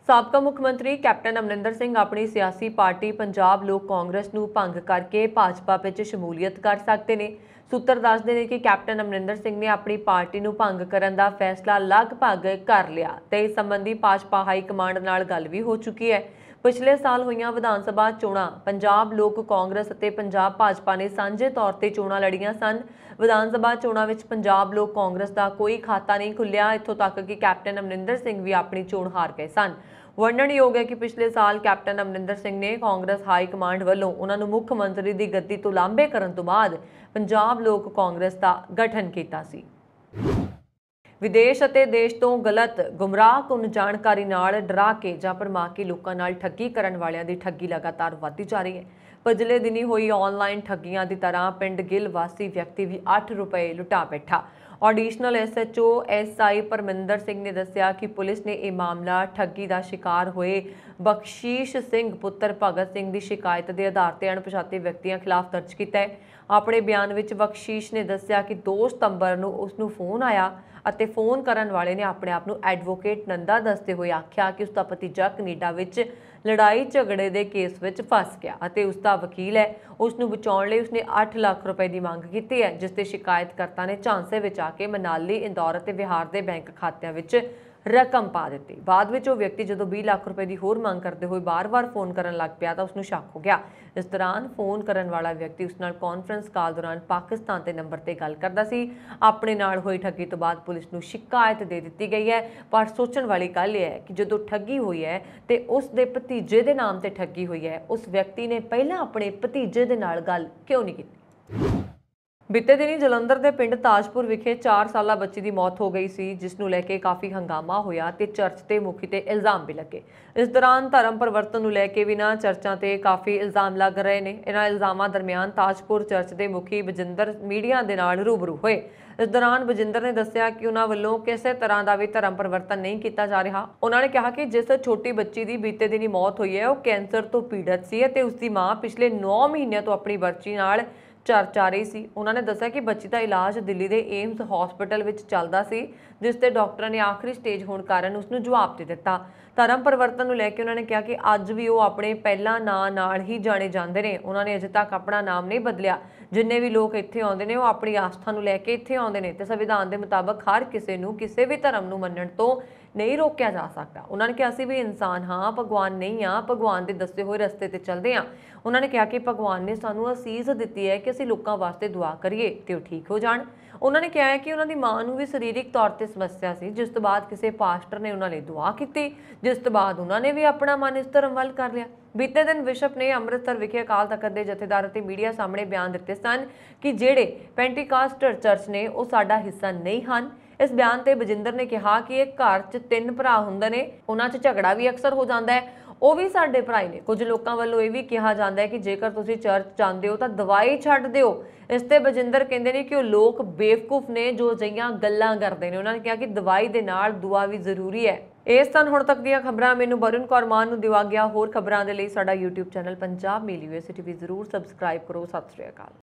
ਸਾਬਕਾ ਮੁੱਖ ਮੰਤਰੀ ਕੈਪਟਨ ਅਮਰਿੰਦਰ ਸਿੰਘ ਆਪਣੀ ਸਿਆਸੀ ਪਾਰਟੀ ਪੰਜਾਬ ਲੋਕ ਕਾਂਗਰਸ ਨੂੰ ਭੰਗ ਕਰਕੇ ਭਾਜਪਾ ਵਿੱਚ ਸ਼ਮੂਲੀਅਤ ਕਰ ਸਕਦੇ ਨੇ ਸੂਤਰ ਦੱਸਦੇ ਨੇ ਕਿ ਕੈਪਟਨ ਅਮਰਿੰਦਰ ਸਿੰਘ ਨੇ ਆਪਣੀ ਪਾਰਟੀ ਨੂੰ ਭੰਗ ਕਰਨ ਦਾ ਫੈਸਲਾ ਲਗਭਗ ਕਰ ਲਿਆ ਤੇ ਇਸ ਸੰਬੰਧੀ ਭਾਜਪਾ ਹਾਈ ਕਮਾਂਡ ਨਾਲ ਗੱਲ ਵੀ ਹੋ ਚੁੱਕੀ ਹੈ ਪਿਛਲੇ ਸਾਲ ਹੋਈਆਂ ਵਿਧਾਨ ਸਭਾ ਚੋਣਾਂ ਪੰਜਾਬ ਲੋਕ ਕਾਂਗਰਸ ਅਤੇ ਪੰਜਾਬ ਭਾਜਪਾ ਨੇ ਸਾਂਝੇ ਤੌਰ ਤੇ ਚੋਣਾਂ ਲੜੀਆਂ ਸਨ ਵਿਧਾਨ ਸਭਾ ਚੋਣਾਂ ਵਿੱਚ ਪੰਜਾਬ ਲੋਕ ਕਾਂਗਰਸ ਦਾ ਕੋਈ ਖਾਤਾ ਨਹੀਂ ਖੁੱਲਿਆ ਇੱਥੋਂ ਤੱਕ ਕਿ ਕੈਪਟਨ ਅਮਰਿੰਦਰ ਸਿੰਘ ਵੀ ਆਪਣੀ ਚੋਣ ਹਾਰ ਗਏ ਸਨ ਵਰਣਨਯੋਗ ਹੈ ਕਿ ਪਿਛਲੇ ਸਾਲ ਕੈਪਟਨ ਅਮਰਿੰਦਰ ਸਿੰਘ ਨੇ ਕਾਂਗਰਸ ਹਾਈ ਕਮਾਂਡ ਵੱਲੋਂ ਉਹਨਾਂ ਨੂੰ ਮੁੱਖ ਮੰਤਰੀ ਦੀ ਗੱਦੀ ਤੋਂ ਲਾਂਭੇ ਕਰਨ ਤੋਂ ਬਾਅਦ ਪੰਜਾਬ ਲੋਕ ਕਾਂਗਰਸ ਦਾ ਗਠਨ ਕੀਤਾ ਸੀ ਵਿਦੇਸ਼ ਅਤੇ ਦੇਸ਼ ਤੋਂ ਗਲਤ ਗੁੰਮਰਾਹਕੁੰਨ ਜਾਣਕਾਰੀ ਨਾਲ ਡਰਾ ਕੇ ਜਾਂ ਪਰਮਾ ਕੇ ਲੋਕਾਂ ਨਾਲ ਠੱਗੀ ਕਰਨ ਵਾਲਿਆਂ ਦੀ ਠੱਗੀ ਲਗਾਤਾਰ ਵੱਧਦੀ ਜਾ ਰਹੀ ਹੈ ਪਜਲੇ ਦਿਨੀ ਹੋਈ ਆਨਲਾਈਨ ਠੱਗੀਆਂ ਦੀ ਤਰ੍ਹਾਂ ਪਿੰਡ ਗਿੱਲ ਵਾਸੀ ਵਿਅਕਤੀ ਵੀ 8 ਰੁਪਏ ਲੁਟਾ ਬੈਠਾ additional SHO SI Parminder Singh ਨੇ ਦੱਸਿਆ ਕਿ ਪੁਲਿਸ ਨੇ ਇਹ ਮਾਮਲਾ ਠੱਗੀ ਦਾ ਸ਼ਿਕਾਰ ਹੋਏ ਬਖਸ਼ੀਸ਼ ਸਿੰਘ ਪੁੱਤਰ ਭਗਤ ਸਿੰਘ ਦੀ ਸ਼ਿਕਾਇਤ ਦੇ ਆਧਾਰ ਤੇ ਅਣਪਛਾਤੇ ਵਿਅਕਤੀਆਂ ਖਿਲਾਫ ਦਰਜ ਕੀਤਾ ਹੈ ਆਪਣੇ ਬਿਆਨ ਵਿੱਚ ਬਖਸ਼ੀਸ਼ ਨੇ ਦੱਸਿਆ ਕਿ 2 ਸਤੰਬਰ ਨੂੰ ਉਸ ਨੂੰ ਫੋਨ ਆਇਆ ਅਤੇ ਫੋਨ ਕਰਨ ਵਾਲੇ ਨੇ ਆਪਣੇ ਆਪ ਨੂੰ ਐਡਵੋਕੇਟ ਨੰਦਾ ਦੱਸਦੇ ਹੋਏ ਆਖਿਆ ਕਿ ਉਸ ਦਾ ਜਾ ਕੈਨੇਡਾ ਵਿੱਚ ਲੜਾਈ ਝਗੜੇ ਦੇ ਕੇਸ ਵਿੱਚ ਫਸ ਗਿਆ ਅਤੇ ਉਸ ਦਾ ਵਕੀਲ ਹੈ ਉਸ ਨੂੰ ਬਚਾਉਣ ਲਈ ਉਸਨੇ 8 ਲੱਖ ਰੁਪਏ ਦੀ ਮੰਗ ਕੀਤੀ ਹੈ ਜਿਸ ਤੇ ਸ਼ਿਕਾਇਤਕਰਤਾ ਨੇ ਝਾਂਸੇ ਵਿੱਚ ਆ ਕੇ ਮਨਾਲੀ ਇੰਦੌਰ ਅਤੇ ਵਿਹਾਰ ਦੇ ਬੈਂਕ ਖਾਤਿਆਂ ਵਿੱਚ ਰਕਮ ਪਾ ਦਿੱਤੀ ਬਾਅਦ ਵਿੱਚ ਉਹ ਵਿਅਕਤੀ ਜਦੋਂ 20 ਲੱਖ ਰੁਪਏ ਦੀ ਹੋਰ ਮੰਗ ਕਰਦੇ ਹੋਏ ਬਾਰ-ਬਾਰ ਫੋਨ ਕਰਨ ਲੱਗ ਪਿਆ ਤਾਂ ਉਸ ਨੂੰ ਸ਼ੱਕ ਹੋ ਗਿਆ ਇਸ ਦੌਰਾਨ ਫੋਨ ਕਰਨ ਵਾਲਾ ਵਿਅਕਤੀ ਉਸ ਨਾਲ ਕਾਨਫਰੰਸ ਕਾਲ ਦੌਰਾਨ ਪਾਕਿਸਤਾਨ ਦੇ ਨੰਬਰ ਤੇ ਗੱਲ ਕਰਦਾ ਸੀ ਆਪਣੇ ਨਾਲ ਹੋਈ ਠੱਗੀ ਤੋਂ ਬਾਅਦ ਪੁਲਿਸ ਨੂੰ ਸ਼ਿਕਾਇਤ ਦੇ ਦਿੱਤੀ ਗਈ ਹੈ ਪਰ ਸੋਚਣ ਵਾਲੀ ਗੱਲ ਇਹ ਹੈ ਕਿ ਜਦੋਂ ਠੱਗੀ ਹੋਈ ਹੈ ਤੇ ਉਸ ਦੇ ਭਤੀਜੇ ਦੇ ਨਾਮ ਤੇ ਠੱਗੀ ਹੋਈ ਹੈ ਉਸ ਵਿਅਕਤੀ ਨੇ ਪਹਿਲਾਂ ਆਪਣੇ ਭਤੀਜੇ ਦੇ ਨਾਲ ਗੱਲ ਕਿਉਂ ਨਹੀਂ ਕੀਤੀ ਬੀਤੇ ਦਿਨੀ ਜਲੰਧਰ ਦੇ ਪਿੰਡ ਤਾਜਪੁਰ ਵਿਖੇ 4 ਸਾਲਾ ਬੱਚੀ ਦੀ ਮੌਤ ਹੋ ਗਈ ਸੀ ਜਿਸ ਨੂੰ ਲੈ ਕੇ ਕਾਫੀ ਹੰਗਾਮਾ ਹੋਇਆ ਤੇ ਚਰਚ ਤੇ ਮੁਖੀ ਤੇ ਇਲਜ਼ਾਮ ਵੀ ਲੱਗੇ ਇਸ ਦੌਰਾਨ ਧਰਮ ਪਰਿਵਰਤਨ ਨੂੰ ਲੈ ਕੇ ਵੀ ਨਾ ਚਰਚਾਂ ਤੇ ਕਾਫੀ ਇਲਜ਼ਾਮ ਲੱਗ ਰਹੇ ਨੇ ਇਹਨਾਂ ਇਲਜ਼ਾਮਾਂ ਦਰਮਿਆਨ ਤਾਜਪੁਰ ਚਰਚ ਦੇ ਮੁਖੀ ਬਜਿੰਦਰ ਮੀਡੀਆ ਦੇ ਨਾਲ ਰੂਬਰੂ ਹੋਏ ਇਸ ਦੌਰਾਨ ਬਜਿੰਦਰ ਨੇ ਦੱਸਿਆ ਕਿ ਉਹਨਾਂ ਵੱਲੋਂ ਕਿਸੇ ਤਰ੍ਹਾਂ ਦਾ ਵੀ ਧਰਮ ਪਰਿਵਰਤਨ ਨਹੀਂ ਕੀਤਾ ਜਾ ਰਿਹਾ ਉਹਨਾਂ ਨੇ ਕਿਹਾ ਕਿ ਜਿਸ ਛੋਟੀ ਬੱਚੀ ਦੀ ਬੀਤੇ ਦਿਨੀ ਮੌਤ ਹੋਈ ਹੈ ਉਹ ਕੈਂਸਰ ਤੋਂ ਪੀੜਤ ਸੀ ਅਤੇ ਉਸ ਦੀ ਮਾਂ ਪਿਛਲੇ 9 ਮਹੀਨਿਆਂ ਤੋਂ ਆਪਣੀ ਬੱਚੀ ਨਾਲ ਚਰਚਾ ਰਹੀ ਸੀ ਉਹਨਾਂ ਨੇ ਦੱਸਿਆ ਕਿ ਬੱਚੀ ਦਾ ਇਲਾਜ ਦਿੱਲੀ ਦੇ ਏਮਸ ਹਸਪੀਟਲ ਵਿੱਚ ਚੱਲਦਾ ਸੀ ਜਿਸ ਤੇ ਡਾਕਟਰਾਂ ਨੇ ਆਖਰੀ ਸਟੇਜ ਹੋਣ ਕਾਰਨ ਉਸ ਨੂੰ ਜਵਾਬ ਦੇ ਦਿੱਤਾ ਧਰਮ ਪਰਿਵਰਤਨ ਨੂੰ ਲੈ ਕੇ ਉਹਨਾਂ ਨੇ ਕਿਹਾ ਕਿ ਅੱਜ ਵੀ ਉਹ ਆਪਣੇ ਪਹਿਲਾ ਨਾਂ ਨਾਲ ਹੀ ਜਾਣੇ ਜਾਂਦੇ ਨੇ ਉਹਨਾਂ ਨੇ ਅਜੇ ਤੱਕ ਆਪਣਾ ਨਾਮ ਨਹੀਂ ਬਦਲਿਆ ਜਿੰਨੇ ਵੀ ਲੋਕ ਇੱਥੇ ਆਉਂਦੇ ਨੇ ਉਹ ਆਪਣੀ ਆਸਥਾ ਨੂੰ ਲੈ ਕੇ ਇੱਥੇ ਆਉਂਦੇ ਨੇ ਤੇ ਸੰਵਿਧਾਨ ਦੇ ਮੁਤਾਬਕ ਹਰ ਕਿਸੇ ਨੂੰ ਕਿਸੇ ਵੀ ਧਰਮ ਨੂੰ ਮੰਨਣ ਤੋਂ ਨਹੀਂ ਰੋਕਿਆ ਜਾ ਸਕਦਾ ਉਹਨਾਂ ਨੇ ਕਿਹਾ ਅਸੀਂ ਵੀ ਇਨਸਾਨ ਹਾਂ ਭਗਵਾਨ ਨਹੀਂ ਆ ਭਗਵਾਨ ਦੇ ਦੱਸੇ ਹੋਏ ਰਸਤੇ ਤੇ ਚੱਲਦੇ ਆ ਉਹਨਾਂ ਨੇ ਕਿਹਾ ਕਿ ਭਗਵਾਨ ਨੇ ਸਾਨੂੰ ਅਸੀਸ ਦਿੱਤੀ ਹੈ ਕਿ ਅਸੀਂ ਲੋਕਾਂ ਵਾਸਤੇ ਦੁਆ ਕਰੀਏ ਤੇ ਉਹ ਠੀਕ ਹੋ ਜਾਣ ਉਹਨਾਂ ਨੇ ਕਿਹਾ ਕਿ ਉਹਨਾਂ ਦੀ ਮਾਂ ਨੂੰ ਵੀ ਸਰੀਰਕ ਤੌਰ ਤੇ ਸਮੱਸਿਆ ਸੀ ਜਿਸ ਤੋਂ ਬਾਅਦ ਕਿਸੇ ਪਾਸਟਰ ਨੇ ਉਹਨਾਂ ਲਈ ਦੁਆ ਕੀਤੀ ਜਿਸ ਤੋਂ ਬਾਅਦ ਉਹਨਾਂ ਨੇ ਵੀ ਆਪਣਾ ਮਨ ਇਸ ਧਰਮ ਵੱਲ ਕਰ ਲਿਆ ਬੀਤੇ ਦਿਨ ਵਿਸ਼ਪ ਨੇ ਅੰਮ੍ਰਿਤਸਰ ਵਿਖੇ ਅਕਾਲ ਤਖਤ ਦੇ ਜਥੇਦਾਰ ਅਤੇ ਮੀਡੀਆ ਸਾਹਮਣੇ ਬਿਆਨ ਦਿੱਤੇ ਸਨ ਕਿ ਜਿਹੜੇ ਪੈਂਟੀਕਾਸਟਰ ਚਰਚ ਨੇ ਉਹ ਸਾਡਾ ਹਿੱਸਾ ਨਹੀਂ ਹਨ ਇਸ ਬਿਆਨ ਤੇ ਬਜਿੰਦਰ ਨੇ ਕਿਹਾ ਕਿ ਇਹ ਘਰ 'ਚ ਤਿੰਨ ਭਰਾ ਹੁੰਦੇ ਨੇ ਉਹਨਾਂ 'ਚ ਝਗੜਾ ਵੀ ਅਕਸਰ ਹੋ ਜਾਂਦਾ ਹੈ ਉਹ ਵੀ ਸਾਡੇ ਭਰਾ ਨੇ ਕੁਝ ਲੋਕਾਂ ਵੱਲੋਂ ਇਹ ਵੀ ਕਿਹਾ ਜਾਂਦਾ ਹੈ ਕਿ ਜੇਕਰ ਤੁਸੀਂ ਚਰਚ ਜਾਂਦੇ ਹੋ ਤਾਂ ਦਵਾਈ ਛੱਡ ਦਿਓ ਇਸ ਤੇ ਬਜਿੰਦਰ ਕਹਿੰਦੇ ਨੇ ਕਿ ਉਹ ਲੋਕ ਬੇਵਕੂਫ ਨੇ ਜੋ ਜਈਆਂ ਗੱਲਾਂ ਕਰਦੇ ਨੇ ਉਹਨਾਂ ਨੇ ਕਿਹਾ ਕਿ ਦਵਾਈ ਦੇ ਨਾਲ ਦੁਆ ਵੀ ਜ਼ਰੂਰੀ ਹੈ ਇਸ ਤਨ ਹੁਣ ਤੱਕ ਦੀਆਂ ਖਬਰਾਂ ਮੈਨੂੰ ਬਰਨ ਕੌਰ ਮਾਨ ਨੂੰ ਦਿਵਾ ਗਿਆ ਹੋਰ ਖਬਰਾਂ ਦੇ ਲਈ ਸਾਡਾ YouTube ਚੈਨਲ ਪੰਜਾਬ ਮੇਲੀ ਯੂਨੀਵਰਸਿਟੀ ਵੀ ਜ਼ਰੂਰ ਸਬਸਕ੍ਰਾਈਬ ਕਰੋ ਸਤਿ ਸ਼੍ਰੀ ਅਕਾਲ